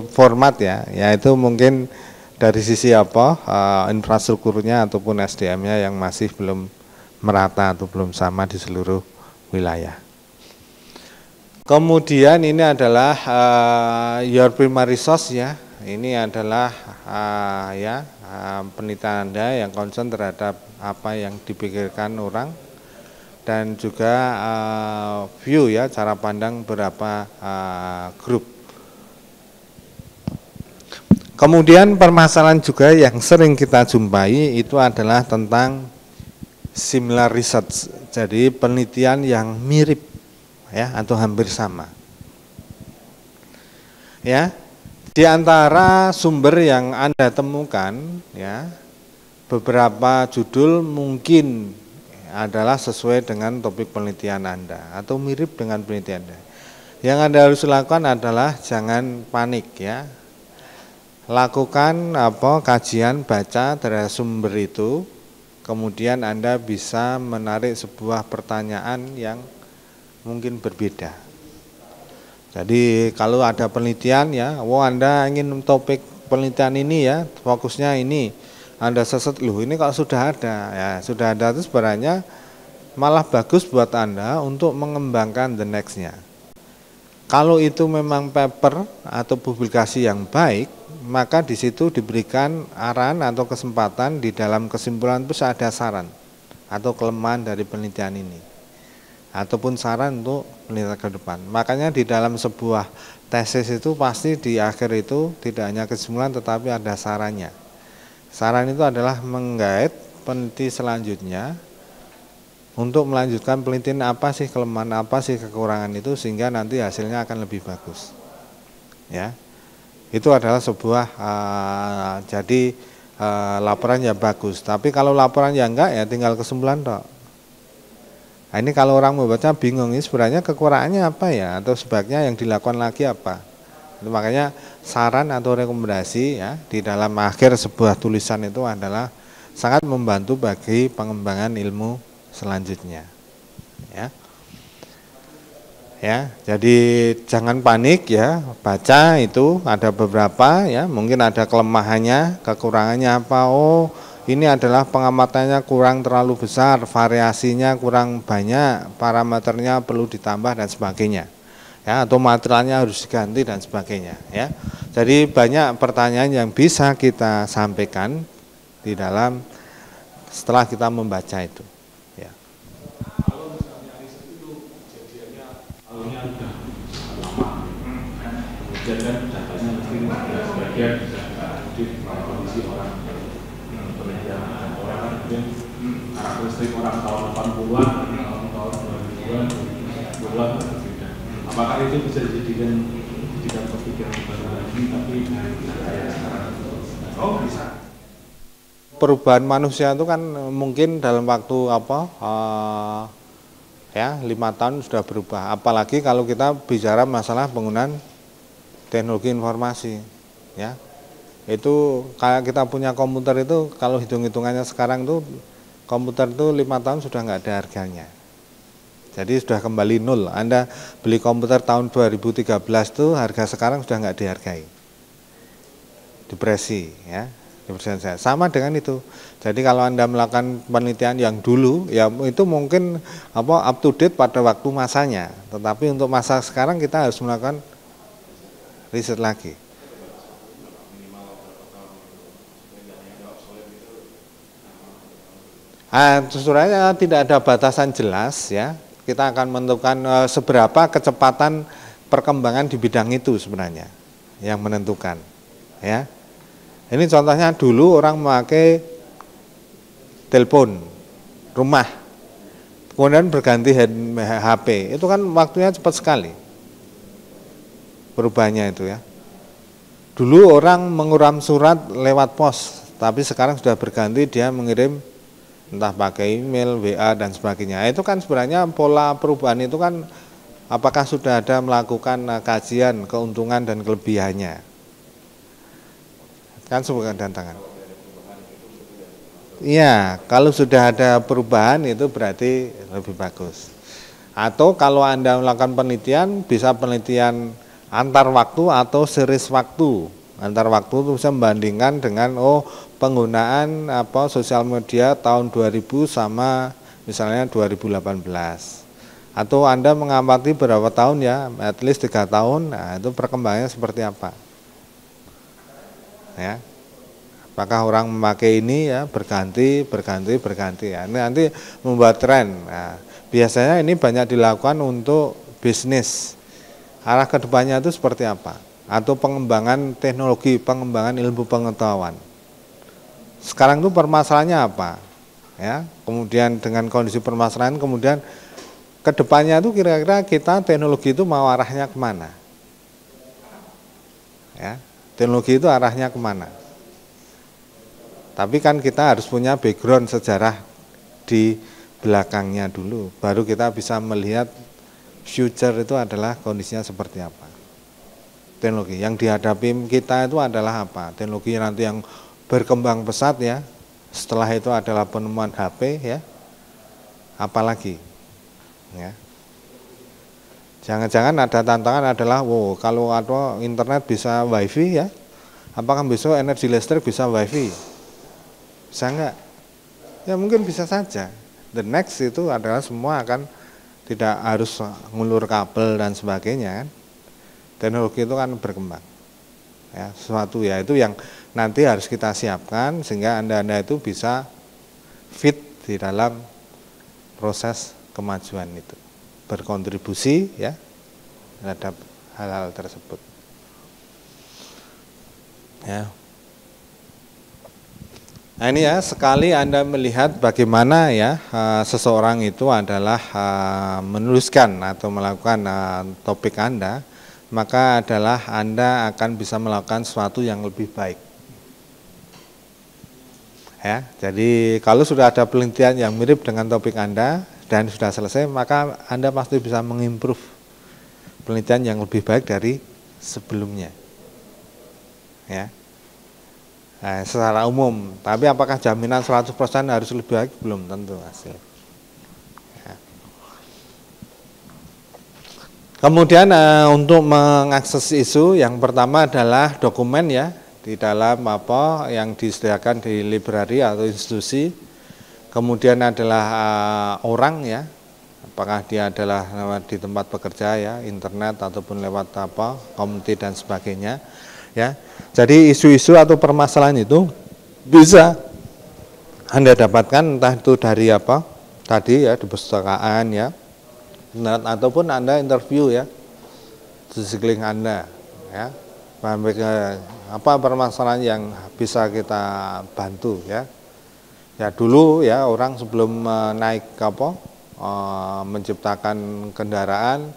format ya. Ya itu mungkin dari sisi apa eh, infrastrukturnya ataupun SDM-nya yang masih belum merata atau belum sama di seluruh wilayah. Kemudian ini adalah uh, your primary resource ya. Ini adalah uh, ya uh, penelitian Anda yang concern terhadap apa yang dipikirkan orang dan juga uh, view ya cara pandang beberapa uh, eh, grup. Kemudian permasalahan juga yang sering kita jumpai itu adalah tentang similar research. Jadi penelitian yang mirip ya atau hampir sama. Ya. Di antara sumber yang Anda temukan ya beberapa judul mungkin adalah sesuai dengan topik penelitian Anda atau mirip dengan penelitian Anda. Yang Anda harus lakukan adalah jangan panik ya. Lakukan apa kajian baca terhadap sumber itu, kemudian Anda bisa menarik sebuah pertanyaan yang mungkin berbeda. Jadi kalau ada penelitian ya, wow oh, Anda ingin topik penelitian ini ya, fokusnya ini anda sesat loh ini kalau sudah ada ya sudah ada itu sebenarnya malah bagus buat Anda untuk mengembangkan the next-nya. Kalau itu memang paper atau publikasi yang baik, maka di situ diberikan arahan atau kesempatan di dalam kesimpulan itu ada saran atau kelemahan dari penelitian ini ataupun saran untuk penelitian ke depan. Makanya di dalam sebuah tesis itu pasti di akhir itu tidak hanya kesimpulan tetapi ada sarannya. Saran itu adalah menggait peneliti selanjutnya untuk melanjutkan penelitian apa sih kelemahan apa sih kekurangan itu sehingga nanti hasilnya akan lebih bagus. Ya. Itu adalah sebuah uh, jadi uh, laporan yang bagus. Tapi kalau laporan yang enggak ya tinggal kesimpulan toh. Nah, ini kalau orang membaca bingung ini sebenarnya kekurangannya apa ya atau sebaiknya yang dilakukan lagi apa? Makanya saran atau rekomendasi ya di dalam akhir sebuah tulisan itu adalah sangat membantu bagi pengembangan ilmu selanjutnya. Ya. Ya, jadi jangan panik ya, baca itu ada beberapa ya, mungkin ada kelemahannya, kekurangannya apa. Oh, ini adalah pengamatannya kurang terlalu besar, variasinya kurang banyak, parameternya perlu ditambah dan sebagainya ya atau materialnya harus diganti dan sebagainya ya. Jadi banyak pertanyaan yang bisa kita sampaikan di dalam setelah kita membaca itu. Ya. Kalau misalnya riset itu kejadiannya tahunnya sudah lama, hmm, kemudian kan datanya mungkin sebagian apakah itu bisa dijadikan jika pemikiran baru lagi tapi sekarang oh bisa perubahan manusia itu kan eh, mungkin dalam waktu apa uh, ya lima tahun sudah berubah apalagi kalau kita bicara masalah penggunaan teknologi informasi ya itu kayak kita punya komputer itu kalau hitung hitungannya sekarang tuh komputer itu lima tahun sudah nggak ada harganya jadi sudah kembali nol. Anda beli komputer tahun 2013 itu harga sekarang sudah nggak dihargai. Depresi ya. Depresi saya. Sama dengan itu. Jadi kalau Anda melakukan penelitian yang dulu ya itu mungkin apa up to date pada waktu masanya. Tetapi untuk masa sekarang kita harus melakukan riset lagi. Ah, suratnya tidak ada batasan jelas ya. Kita akan menentukan e, seberapa kecepatan perkembangan di bidang itu sebenarnya yang menentukan. Ya. Ini contohnya dulu orang memakai telepon rumah. Kemudian berganti HP. Itu kan waktunya cepat sekali. Perubahannya itu ya. Dulu orang menguram surat lewat pos, tapi sekarang sudah berganti dia mengirim entah pakai email, WA dan sebagainya. Itu kan sebenarnya pola perubahan itu kan apakah sudah ada melakukan eh, kajian keuntungan dan kelebihannya? Kan sebuah tantangan. Iya, kalau sudah ada perubahan itu berarti lebih bagus. Atau kalau Anda melakukan penelitian, bisa penelitian antar waktu atau series waktu. Antar waktu itu bisa membandingkan dengan, oh penggunaan apa sosial media tahun 2000 sama misalnya 2018 atau Anda mengamati berapa tahun ya at least tiga tahun nah itu perkembangannya seperti apa ya apakah orang memakai ini ya berganti berganti berganti ya ini nanti membuat tren nah, biasanya ini banyak dilakukan untuk bisnis arah kedepannya itu seperti apa atau pengembangan teknologi pengembangan ilmu pengetahuan sekarang itu permasalahannya apa ya kemudian dengan kondisi permasalahan kemudian kedepannya itu kira-kira kita teknologi itu mau arahnya kemana ya teknologi itu arahnya kemana tapi kan kita harus punya background sejarah di belakangnya dulu baru kita bisa melihat future itu adalah kondisinya seperti apa teknologi yang dihadapi kita itu adalah apa teknologi nanti yang berkembang pesat ya. Setelah itu adalah penemuan HP ya. Apalagi ya. Jangan-jangan ada tantangan adalah wow kalau ada internet bisa wifi ya. Apakah besok energi listrik bisa wifi? Bisa enggak? Ya mungkin bisa saja. The next itu adalah semua akan tidak harus ngulur kabel dan sebagainya kan. Teknologi itu kan berkembang. Ya, sesuatu ya itu yang nanti harus kita siapkan sehingga Anda-Anda itu bisa fit di dalam proses kemajuan itu. Berkontribusi ya terhadap hal-hal tersebut. Ya. Nah ini ya sekali Anda melihat bagaimana ya eh, seseorang itu adalah eh, menuliskan atau melakukan eh, topik Anda, maka adalah Anda akan bisa melakukan sesuatu yang lebih baik. Ya, jadi kalau sudah ada penelitian yang mirip dengan topik Anda dan sudah selesai, maka Anda pasti bisa mengimprove penelitian yang lebih baik dari sebelumnya. Ya. Nah, secara umum, tapi apakah jaminan 100% harus lebih baik? Belum tentu hasil. Ya. Kemudian uh, untuk mengakses isu yang pertama adalah dokumen ya di dalam apa yang disediakan di library atau institusi. Kemudian adalah uh, orang ya, apakah dia adalah di tempat bekerja ya, internet ataupun lewat apa, komite dan sebagainya. Ya, jadi isu-isu atau permasalahan itu bisa anda dapatkan entah itu dari apa tadi ya di perpustakaan ya, internet ataupun anda interview ya di sekeliling anda ya sampai ke eh, apa permasalahan yang bisa kita bantu ya. Ya dulu ya orang sebelum eh, naik kapal eh, menciptakan kendaraan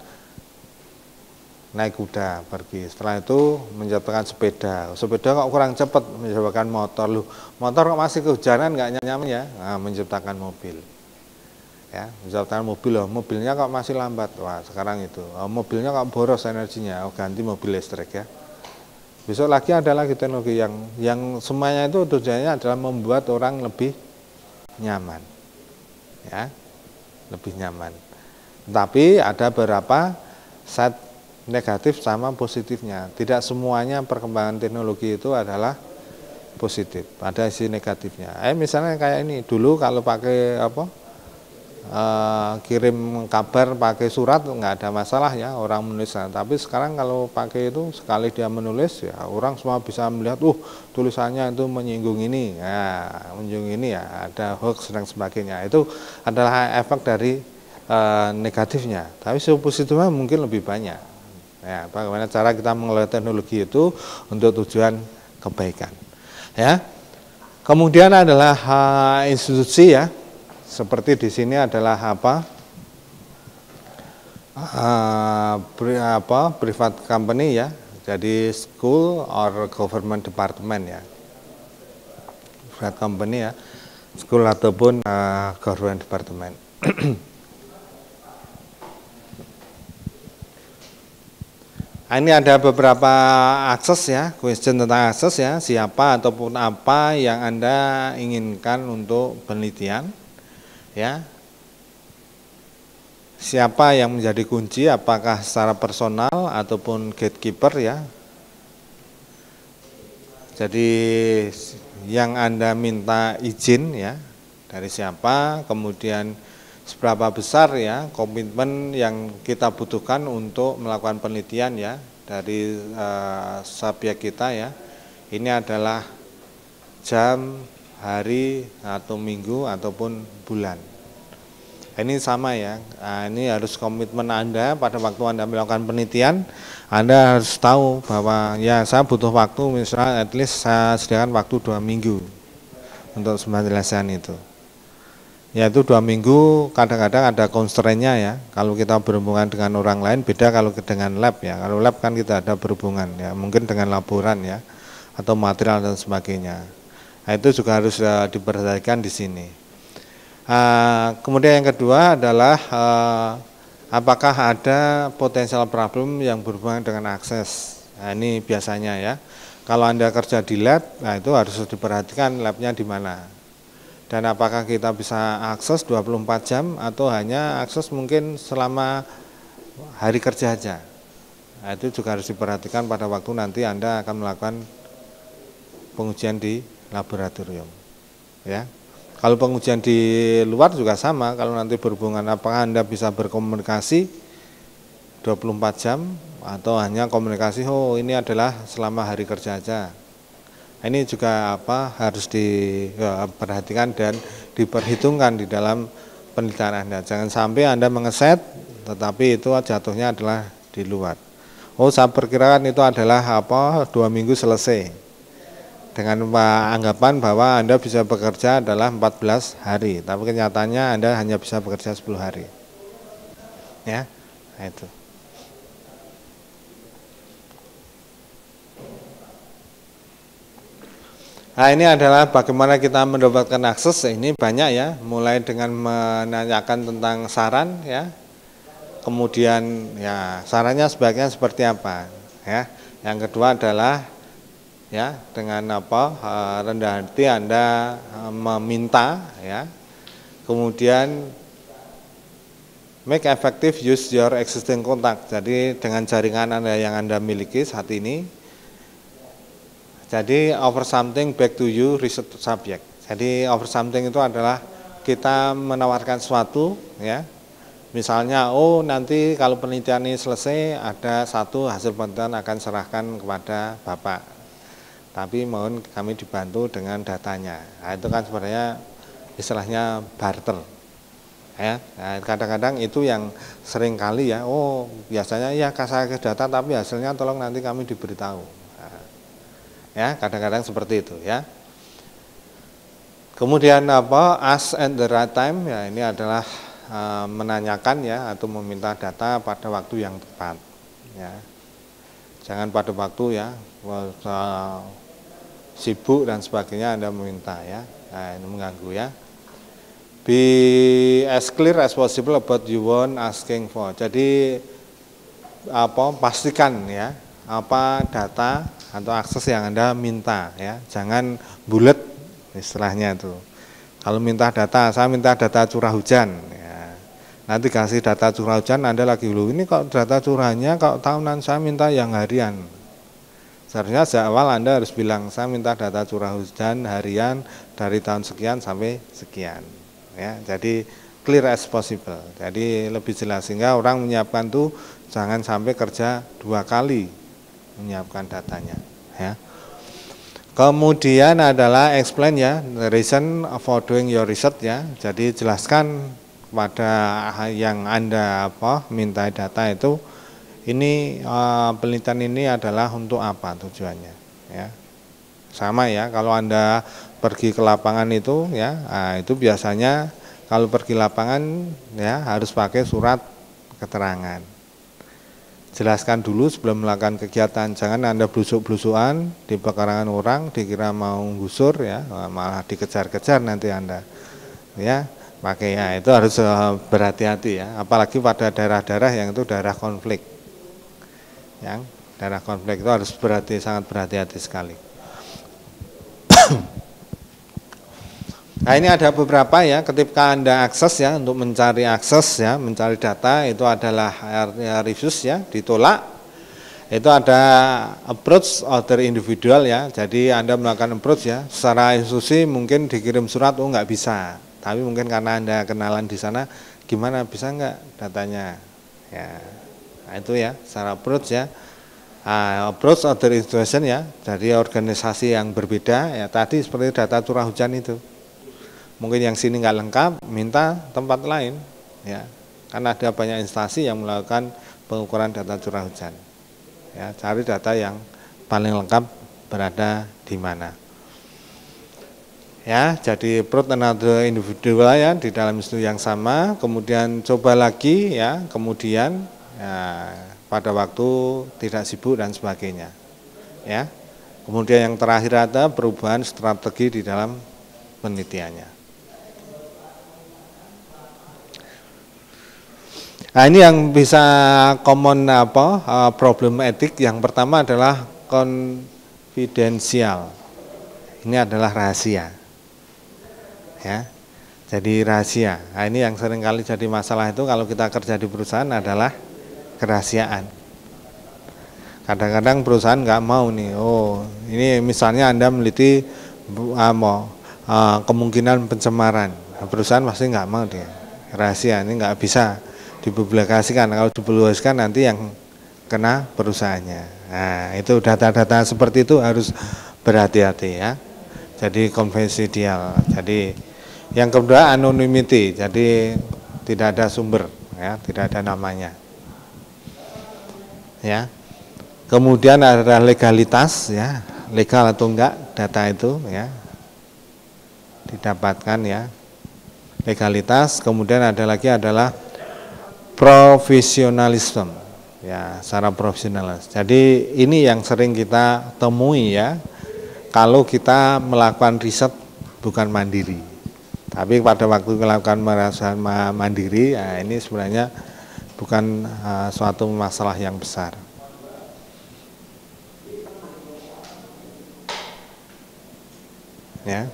naik kuda pergi. Setelah itu menciptakan sepeda. Sepeda kok kurang cepat menciptakan motor lu. Motor kok masih kehujanan nggak nyaman ya nah, menciptakan mobil. Ya, menciptakan mobil loh. Mobilnya kok masih lambat. Wah, sekarang itu. Oh, mobilnya kok boros energinya. Oh, ganti mobil listrik ya. Besok lagi ada lagi teknologi yang yang semuanya itu tujuannya adalah membuat orang lebih nyaman. Ya. Lebih nyaman. Tapi ada beberapa set negatif sama positifnya. Tidak semuanya perkembangan teknologi itu adalah positif. Ada sisi negatifnya. Eh misalnya kayak ini dulu kalau pakai apa? Eh, kirim kabar pakai surat nggak ada masalah ya orang menulis nah, tapi sekarang kalau pakai itu sekali dia menulis ya orang semua bisa melihat uh tulisannya itu menyinggung ini ya menyinggung ini ya ada hoax dan sebagainya itu adalah efek dari uh, negatifnya tapi positifnya mungkin lebih banyak ya bagaimana cara kita mengelola teknologi itu untuk tujuan kebaikan ya kemudian adalah uh, institusi ya seperti di sini adalah apa uh, ah, pri, apa private company ya jadi school or government department ya private company ya school ataupun uh, government department <clears throat> ah, ini ada beberapa akses ya, question tentang akses ya, siapa ataupun apa yang Anda inginkan untuk penelitian ya siapa yang menjadi kunci apakah secara personal ataupun gatekeeper ya jadi yang Anda minta izin ya dari siapa kemudian seberapa besar ya komitmen yang kita butuhkan untuk melakukan penelitian ya dari uh, subjek kita ya ini adalah jam hari atau minggu ataupun bulan. Ini sama ya, nah, ini harus komitmen Anda pada waktu Anda melakukan penelitian, Anda harus tahu bahwa ya saya butuh waktu misalnya at least saya sediakan waktu dua minggu untuk penjelasan itu. Yaitu dua minggu kadang-kadang ada constraint-nya ya, kalau kita berhubungan dengan orang lain beda kalau dengan lab ya, kalau lab kan kita ada berhubungan ya, mungkin dengan laporan ya, atau material dan sebagainya. Nah, itu juga harus uh, diperhatikan di sini. Uh, kemudian yang kedua adalah uh, apakah ada potensial problem yang berhubungan dengan akses. Nah, ini biasanya ya. Kalau Anda kerja di lab, nah itu harus diperhatikan labnya di mana. Dan apakah kita bisa akses 24 jam atau hanya akses mungkin selama hari kerja saja. Nah, itu juga harus diperhatikan pada waktu nanti Anda akan melakukan pengujian di laboratorium. Ya. Kalau pengujian di luar juga sama, kalau nanti berhubungan apa, Anda bisa berkomunikasi 24 jam atau hanya komunikasi oh ini adalah selama hari kerja aja. Nah, ini juga apa harus diperhatikan ya, dan diperhitungkan di dalam penelitian Anda. Jangan sampai Anda mengeset tetapi itu jatuhnya adalah di luar. Oh, saya perkirakan itu adalah apa dua minggu selesai dengan anggapan bahwa Anda bisa bekerja adalah 14 hari, tapi kenyataannya Anda hanya bisa bekerja 10 hari. Ya, nah itu. Nah ini adalah bagaimana kita mendapatkan akses, ini banyak ya, mulai dengan menanyakan tentang saran ya, kemudian ya sarannya sebaiknya seperti apa ya. Yang kedua adalah ya dengan apa rendah hati Anda meminta ya. Kemudian make effective use your existing contact. Jadi dengan jaringan Anda yang Anda miliki saat ini jadi over something back to you research subject. Jadi over something itu adalah kita menawarkan sesuatu ya. Misalnya oh nanti kalau penelitian ini selesai ada satu hasil penelitian akan serahkan kepada Bapak tapi mohon kami dibantu dengan datanya. Nah, itu kan sebenarnya istilahnya barter. Ya, nah, kadang-kadang itu yang sering kali ya. Oh, biasanya ya kasih ke data tapi hasilnya tolong nanti kami diberitahu. Nah, ya, kadang-kadang seperti itu ya. Kemudian apa? Ask at the right time ya ini adalah uh, menanyakan ya atau meminta data pada waktu yang tepat. Ya. Jangan pada waktu ya. Well, sibuk dan sebagainya Anda meminta ya. Nah, ini mengganggu ya. Be as clear as possible about you want asking for. Jadi apa pastikan ya apa data atau akses yang Anda minta ya. Jangan bulat istilahnya itu. Kalau minta data, saya minta data curah hujan ya. Nanti kasih data curah hujan Anda lagi dulu ini kok data curahnya kok tahunan saya minta yang harian Seharusnya sejak awal Anda harus bilang, saya minta data curah hujan harian dari tahun sekian sampai sekian. Ya, jadi clear as possible. Jadi lebih jelas sehingga orang menyiapkan tuh jangan sampai kerja dua kali menyiapkan datanya. Ya. Kemudian adalah explain ya, the reason for doing your research ya. Jadi jelaskan pada yang Anda apa minta data itu ini uh, penelitian ini adalah untuk apa tujuannya ya sama ya kalau anda pergi ke lapangan itu ya nah, itu biasanya kalau pergi lapangan ya harus pakai surat keterangan jelaskan dulu sebelum melakukan kegiatan jangan anda blusuk blusukan di pekarangan orang dikira mau gusur ya malah dikejar-kejar nanti anda ya pakai ya itu harus eh, berhati-hati ya apalagi pada daerah-daerah yang itu daerah konflik yang daerah konflik itu harus berhati sangat berhati-hati sekali. <clears throat> nah ini ada beberapa ya ketika anda akses ya untuk mencari akses ya mencari data itu adalah refuse ya ditolak itu ada approach order individual ya jadi anda melakukan approach ya secara institusi mungkin dikirim surat oh nggak bisa tapi mungkin karena anda kenalan di sana gimana bisa nggak datanya ya Nah, itu ya secara approach ya. Uh, approach other institution ya dari organisasi yang berbeda ya tadi seperti data curah hujan itu mungkin yang sini nggak lengkap minta tempat lain ya karena ada banyak instansi yang melakukan pengukuran data curah hujan ya cari data yang paling lengkap berada di mana ya jadi perut another individual ya di dalam situ yang sama kemudian coba lagi ya kemudian ya, pada waktu tidak sibuk dan sebagainya. Ya. Kemudian yang terakhir ada perubahan strategi di dalam penelitiannya. Nah, ini yang bisa common apa e, problem etik yang pertama adalah konfidensial. Ini adalah rahasia. Ya. Jadi rahasia. Nah, ini yang seringkali jadi masalah itu kalau kita kerja di perusahaan adalah kerahasiaan. Kadang-kadang perusahaan nggak mau nih. Oh, ini misalnya anda meliti uh, ah, mau uh, kemungkinan pencemaran, nah, perusahaan pasti nggak mau dia rahasia ini nggak bisa dipublikasikan. Kalau dipublikasikan nanti yang kena perusahaannya. Nah, itu data-data seperti itu harus berhati-hati ya. Jadi konvensional. Jadi yang kedua anonymity. Jadi tidak ada sumber ya, tidak ada namanya ya. Kemudian ada legalitas ya, legal atau enggak data itu ya. Didapatkan ya. Legalitas, kemudian ada lagi adalah profesionalisme ya, secara profesional. Jadi ini yang sering kita temui ya. Kalau kita melakukan riset bukan mandiri. Tapi pada waktu melakukan merasa mandiri, ya ini sebenarnya bukan uh, suatu masalah yang besar. Ya.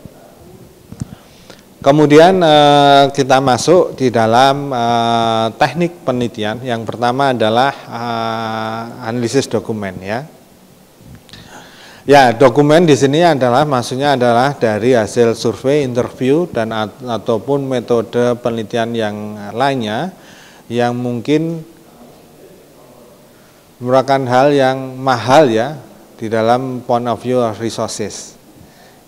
Kemudian uh, kita masuk di dalam uh, teknik penelitian. Yang pertama adalah uh, analisis dokumen ya. Ya, dokumen di sini adalah maksudnya adalah dari hasil survei, interview dan ataupun metode penelitian yang lainnya yang mungkin merupakan hal yang mahal ya di dalam point of view of resources.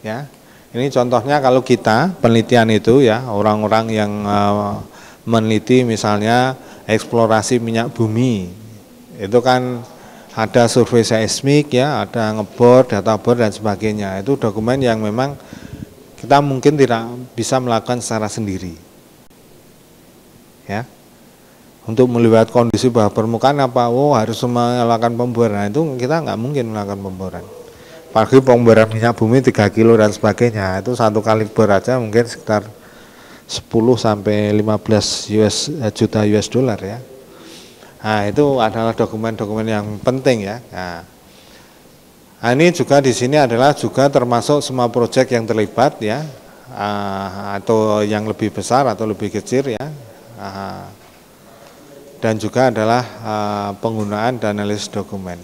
Ya. Ini contohnya kalau kita penelitian itu ya orang-orang yang uh, meneliti misalnya eksplorasi minyak bumi itu kan ada survei seismik ya, ada ngebor, data bor dan sebagainya. Itu dokumen yang memang kita mungkin tidak bisa melakukan secara sendiri. Ya untuk melihat kondisi bahwa permukaan apa oh harus melakukan pemboran nah, itu kita nggak mungkin melakukan pemboran pagi pemboran minyak bumi 3 kilo dan sebagainya nah, itu satu kali bor aja mungkin sekitar 10 sampai 15 US, eh, juta US dollar ya nah itu adalah dokumen-dokumen yang penting ya nah, nah ini juga di sini adalah juga termasuk semua proyek yang terlibat ya uh, atau yang lebih besar atau lebih kecil ya uh, dan juga adalah uh, penggunaan dan analisis dokumen.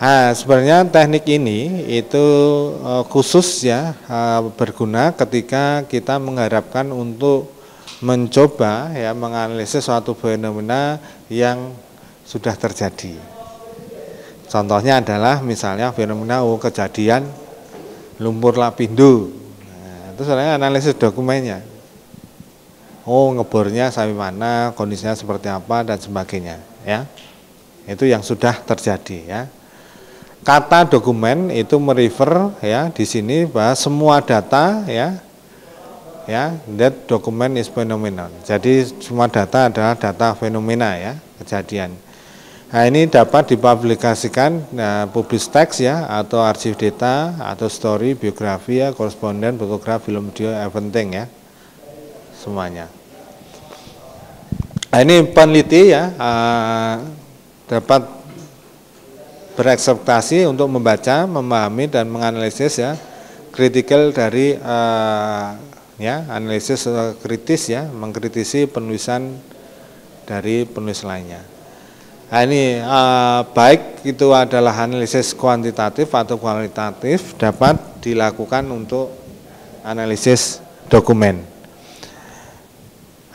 Nah, sebenarnya teknik ini itu uh, khusus ya uh, berguna ketika kita mengharapkan untuk mencoba ya menganalisis suatu fenomena yang sudah terjadi. Contohnya adalah misalnya fenomena oh, kejadian lumpur lapindo. Nah, itu sebenarnya analisis dokumennya oh ngebornya sampai mana, kondisinya seperti apa dan sebagainya, ya. Itu yang sudah terjadi ya. Kata dokumen itu merefer ya di sini bahwa semua data ya ya that dokumen is phenomenon. Jadi semua data adalah data fenomena ya, kejadian. Nah, ini dapat dipublikasikan nah, publish text ya atau arsip data atau story, biografi ya, koresponden, fotografi, film, video, eventing ya semuanya. Nah, ini peneliti ya uh, dapat berekspektasi untuk membaca, memahami dan menganalisis ya kritikal dari uh, ya analisis eh, kritis ya mengkritisi penulisan dari penulis lainnya. Nah, ini uh, baik itu adalah analisis kuantitatif atau kualitatif dapat dilakukan untuk analisis dokumen.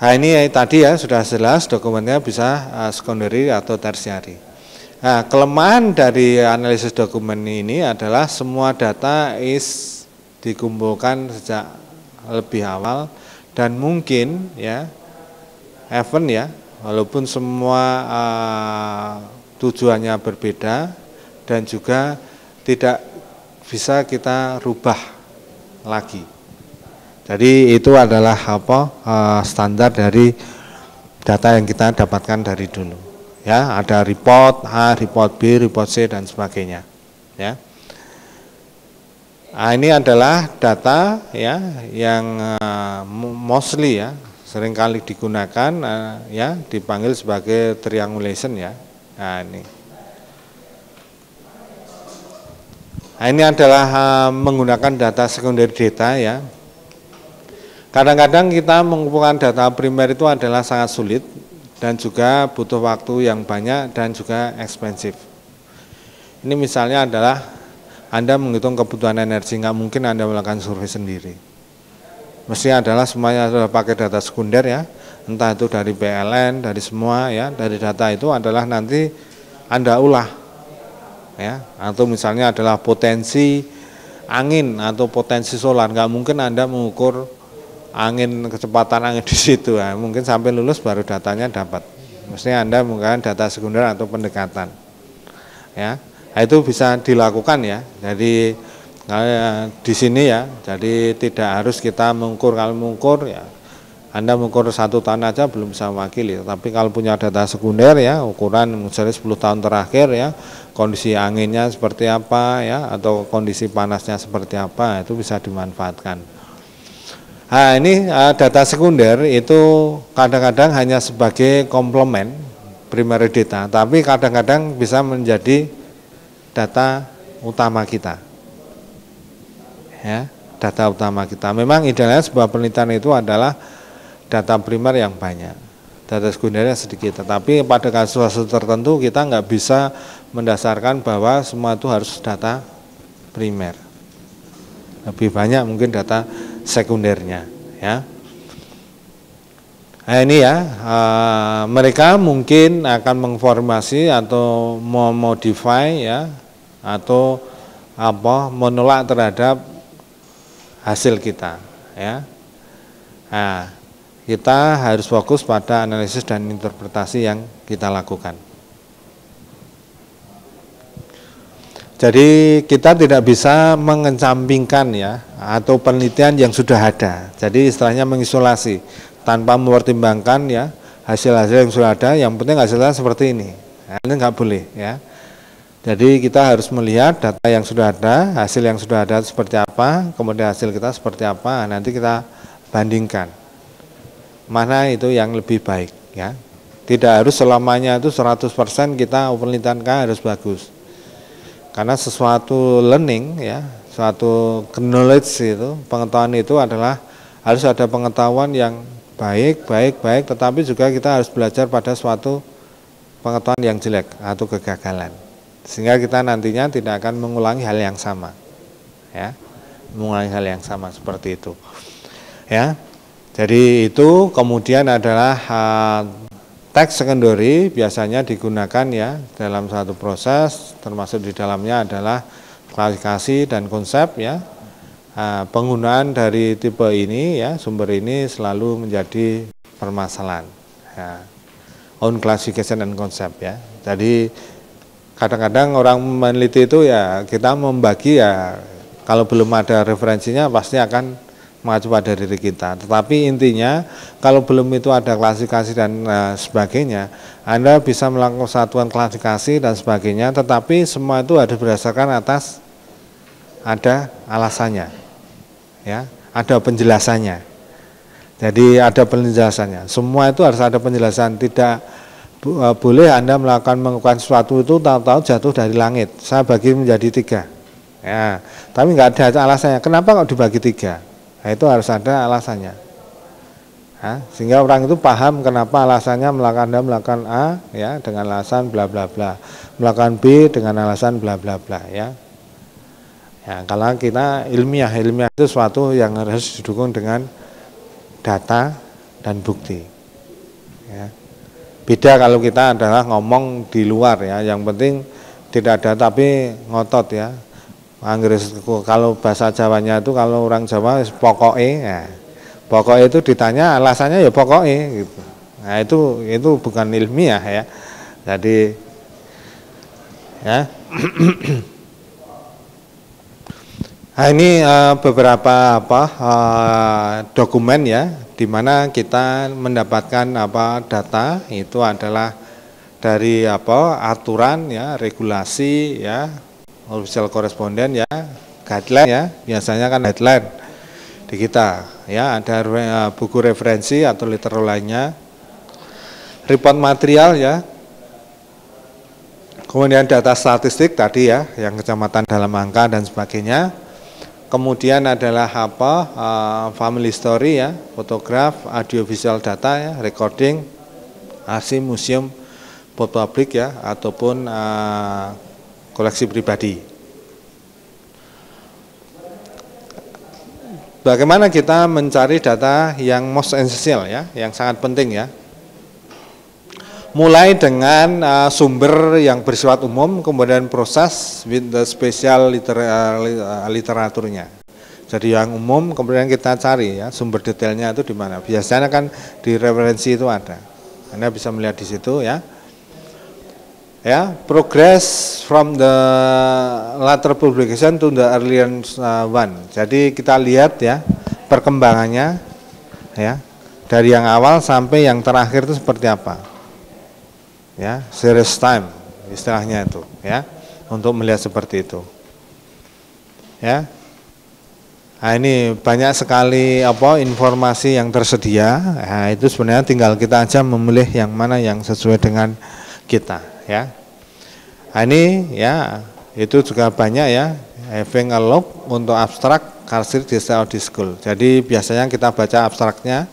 Nah ini ya, tadi ya sudah jelas dokumennya bisa uh, eh, sekunderi atau tersiari. Nah, kelemahan dari analisis dokumen ini adalah semua data is dikumpulkan sejak lebih awal dan mungkin ya event ya walaupun semua uh, tujuannya berbeda dan juga tidak bisa kita rubah lagi. Jadi itu adalah apa eh, standar dari data yang kita dapatkan dari dulu. Ya, ada report A, report B, report C dan sebagainya. Ya. Nah, ini adalah data ya yang uh, mostly ya seringkali digunakan uh, ya dipanggil sebagai triangulation ya. Nah, ini. Nah, ini adalah uh, menggunakan data sekunder data ya Kadang-kadang kita mengumpulkan data primer itu adalah sangat sulit dan juga butuh waktu yang banyak dan juga ekspensif. Ini misalnya adalah Anda menghitung kebutuhan energi, nggak mungkin Anda melakukan survei sendiri. Mesti adalah semuanya adalah pakai data sekunder ya, entah itu dari PLN, dari semua ya, dari data itu adalah nanti Anda ulah ya, atau misalnya adalah potensi angin atau potensi solar, nggak mungkin Anda mengukur angin kecepatan angin di situ ya. mungkin sampai lulus baru datanya dapat mestinya anda menggunakan data sekunder atau pendekatan ya nah, itu bisa dilakukan ya jadi nah, di sini ya jadi tidak harus kita mengukur kalau mengukur ya anda mengukur satu tahun aja belum bisa mewakili tapi kalau punya data sekunder ya ukuran misalnya 10 tahun terakhir ya kondisi anginnya seperti apa ya atau kondisi panasnya seperti apa itu bisa dimanfaatkan Nah, ini uh, data sekunder itu kadang-kadang hanya sebagai komplement primary data, tapi kadang-kadang bisa menjadi data utama kita. Ya, data utama kita. Memang idealnya sebuah penelitian itu adalah data primer yang banyak, data sekundernya sedikit. Tetapi pada kasus-kasus tertentu kita nggak bisa mendasarkan bahwa semua itu harus data primer lebih banyak mungkin data sekundernya ya nah, ini ya e, mereka mungkin akan mengformasi atau memodify ya atau apa menolak terhadap hasil kita ya nah, kita harus fokus pada analisis dan interpretasi yang kita lakukan Jadi kita tidak bisa mengencampingkan ya atau penelitian yang sudah ada. Jadi istilahnya mengisolasi tanpa mempertimbangkan ya hasil-hasil yang sudah ada. Yang penting hasilnya seperti ini. Nah, ini nggak boleh ya. Jadi kita harus melihat data yang sudah ada, hasil yang sudah ada seperti apa, kemudian hasil kita seperti apa. Nah, nanti kita bandingkan mana itu yang lebih baik ya. Tidak harus selamanya itu 100% kita penelitian harus bagus karena sesuatu learning ya, suatu knowledge itu, pengetahuan itu adalah harus ada pengetahuan yang baik, baik, baik, tetapi juga kita harus belajar pada suatu pengetahuan yang jelek atau kegagalan. Sehingga kita nantinya tidak akan mengulangi hal yang sama. Ya. Mengulangi hal yang sama seperti itu. Ya. Jadi itu kemudian adalah uh, Teks secondary biasanya digunakan ya dalam satu proses termasuk di dalamnya adalah klasifikasi dan konsep ya. Ah, penggunaan dari tipe ini ya sumber ini selalu menjadi permasalahan. Ya. On classification and concept ya. Jadi kadang-kadang orang meneliti itu ya kita membagi ya kalau belum ada referensinya pasti akan mengacu pada diri kita. Tetapi intinya kalau belum itu ada klasifikasi dan uh, sebagainya, Anda bisa melakukan satuan klasifikasi dan sebagainya, tetapi semua itu ada berdasarkan atas ada alasannya. Ya, ada penjelasannya. Jadi ada penjelasannya. Semua itu harus ada penjelasan, tidak uh, boleh Anda melakukan mengukuhkan sesuatu itu tahu-tahu jatuh dari langit. Saya bagi menjadi tiga. Ya, tapi nggak ada alasannya. Kenapa kok dibagi tiga? Nah, itu harus ada alasannya. Nah, sehingga orang itu paham kenapa alasannya melakukan A melakukan A ya dengan alasan bla bla bla, melakukan B dengan alasan bla bla bla ya. Ya, kalau kita ilmiah, ilmiah itu sesuatu yang harus didukung dengan data dan bukti. Ya. Beda kalau kita adalah ngomong di luar ya, yang penting tidak ada tapi ngotot ya, Anggris kalau bahasa Jawanya itu kalau orang Jawa pokoknya, ya. pokoknya itu ditanya alasannya ya pokoknya, gitu. Nah itu itu bukan ilmiah ya. Jadi ya. <clears throat> nah ini uh, beberapa apa uh, dokumen ya di mana kita mendapatkan apa data itu adalah dari apa aturan ya regulasi ya official koresponden ya guideline ya biasanya kan guideline di kita ya ada eh, buku referensi atau literal lainnya report material ya kemudian data statistik tadi ya yang kecamatan dalam angka dan sebagainya kemudian adalah apa uh, family story ya fotograf audiovisual data ya recording asim museum buat publik ya ataupun uh, koleksi pribadi. Bagaimana kita mencari data yang most essential ya, yang sangat penting ya. Mulai dengan uh, sumber yang bersifat umum, kemudian proses with the special liter uh, literaturnya. Jadi yang umum kemudian kita cari ya sumber detailnya itu di mana. Biasanya kan di referensi itu ada. Anda bisa melihat di situ ya Ya, progress from the later publication to the earlier uh, one. Jadi kita lihat ya perkembangannya ya dari yang awal sampai yang terakhir itu seperti apa. Ya, series time istilahnya itu ya untuk melihat seperti itu. Ya. Nah, ini banyak sekali apa informasi yang tersedia. Nah, itu sebenarnya tinggal kita aja memilih yang mana yang sesuai dengan kita ya. Nah, ini ya itu juga banyak ya having a look untuk abstrak karsir di audit school. Jadi biasanya kita baca abstraknya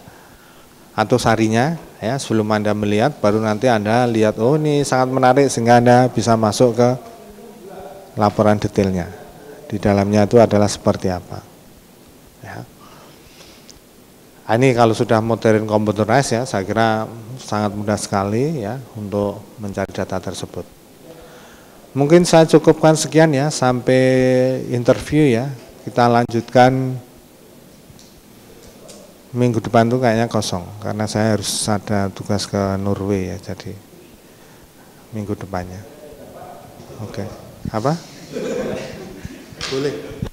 atau sarinya ya sebelum Anda melihat baru nanti Anda lihat oh ini sangat menarik sehingga Anda bisa masuk ke laporan detailnya. Di dalamnya itu adalah seperti apa. Ah, ini kalau sudah modern computerized ya, saya kira sangat mudah sekali ya untuk mencari data tersebut. Mungkin saya cukupkan sekian ya sampai interview ya. Kita lanjutkan minggu depan tuh kayaknya kosong karena saya harus ada tugas ke Norway ya. Jadi minggu depannya. Oke. Okay. Apa? Boleh.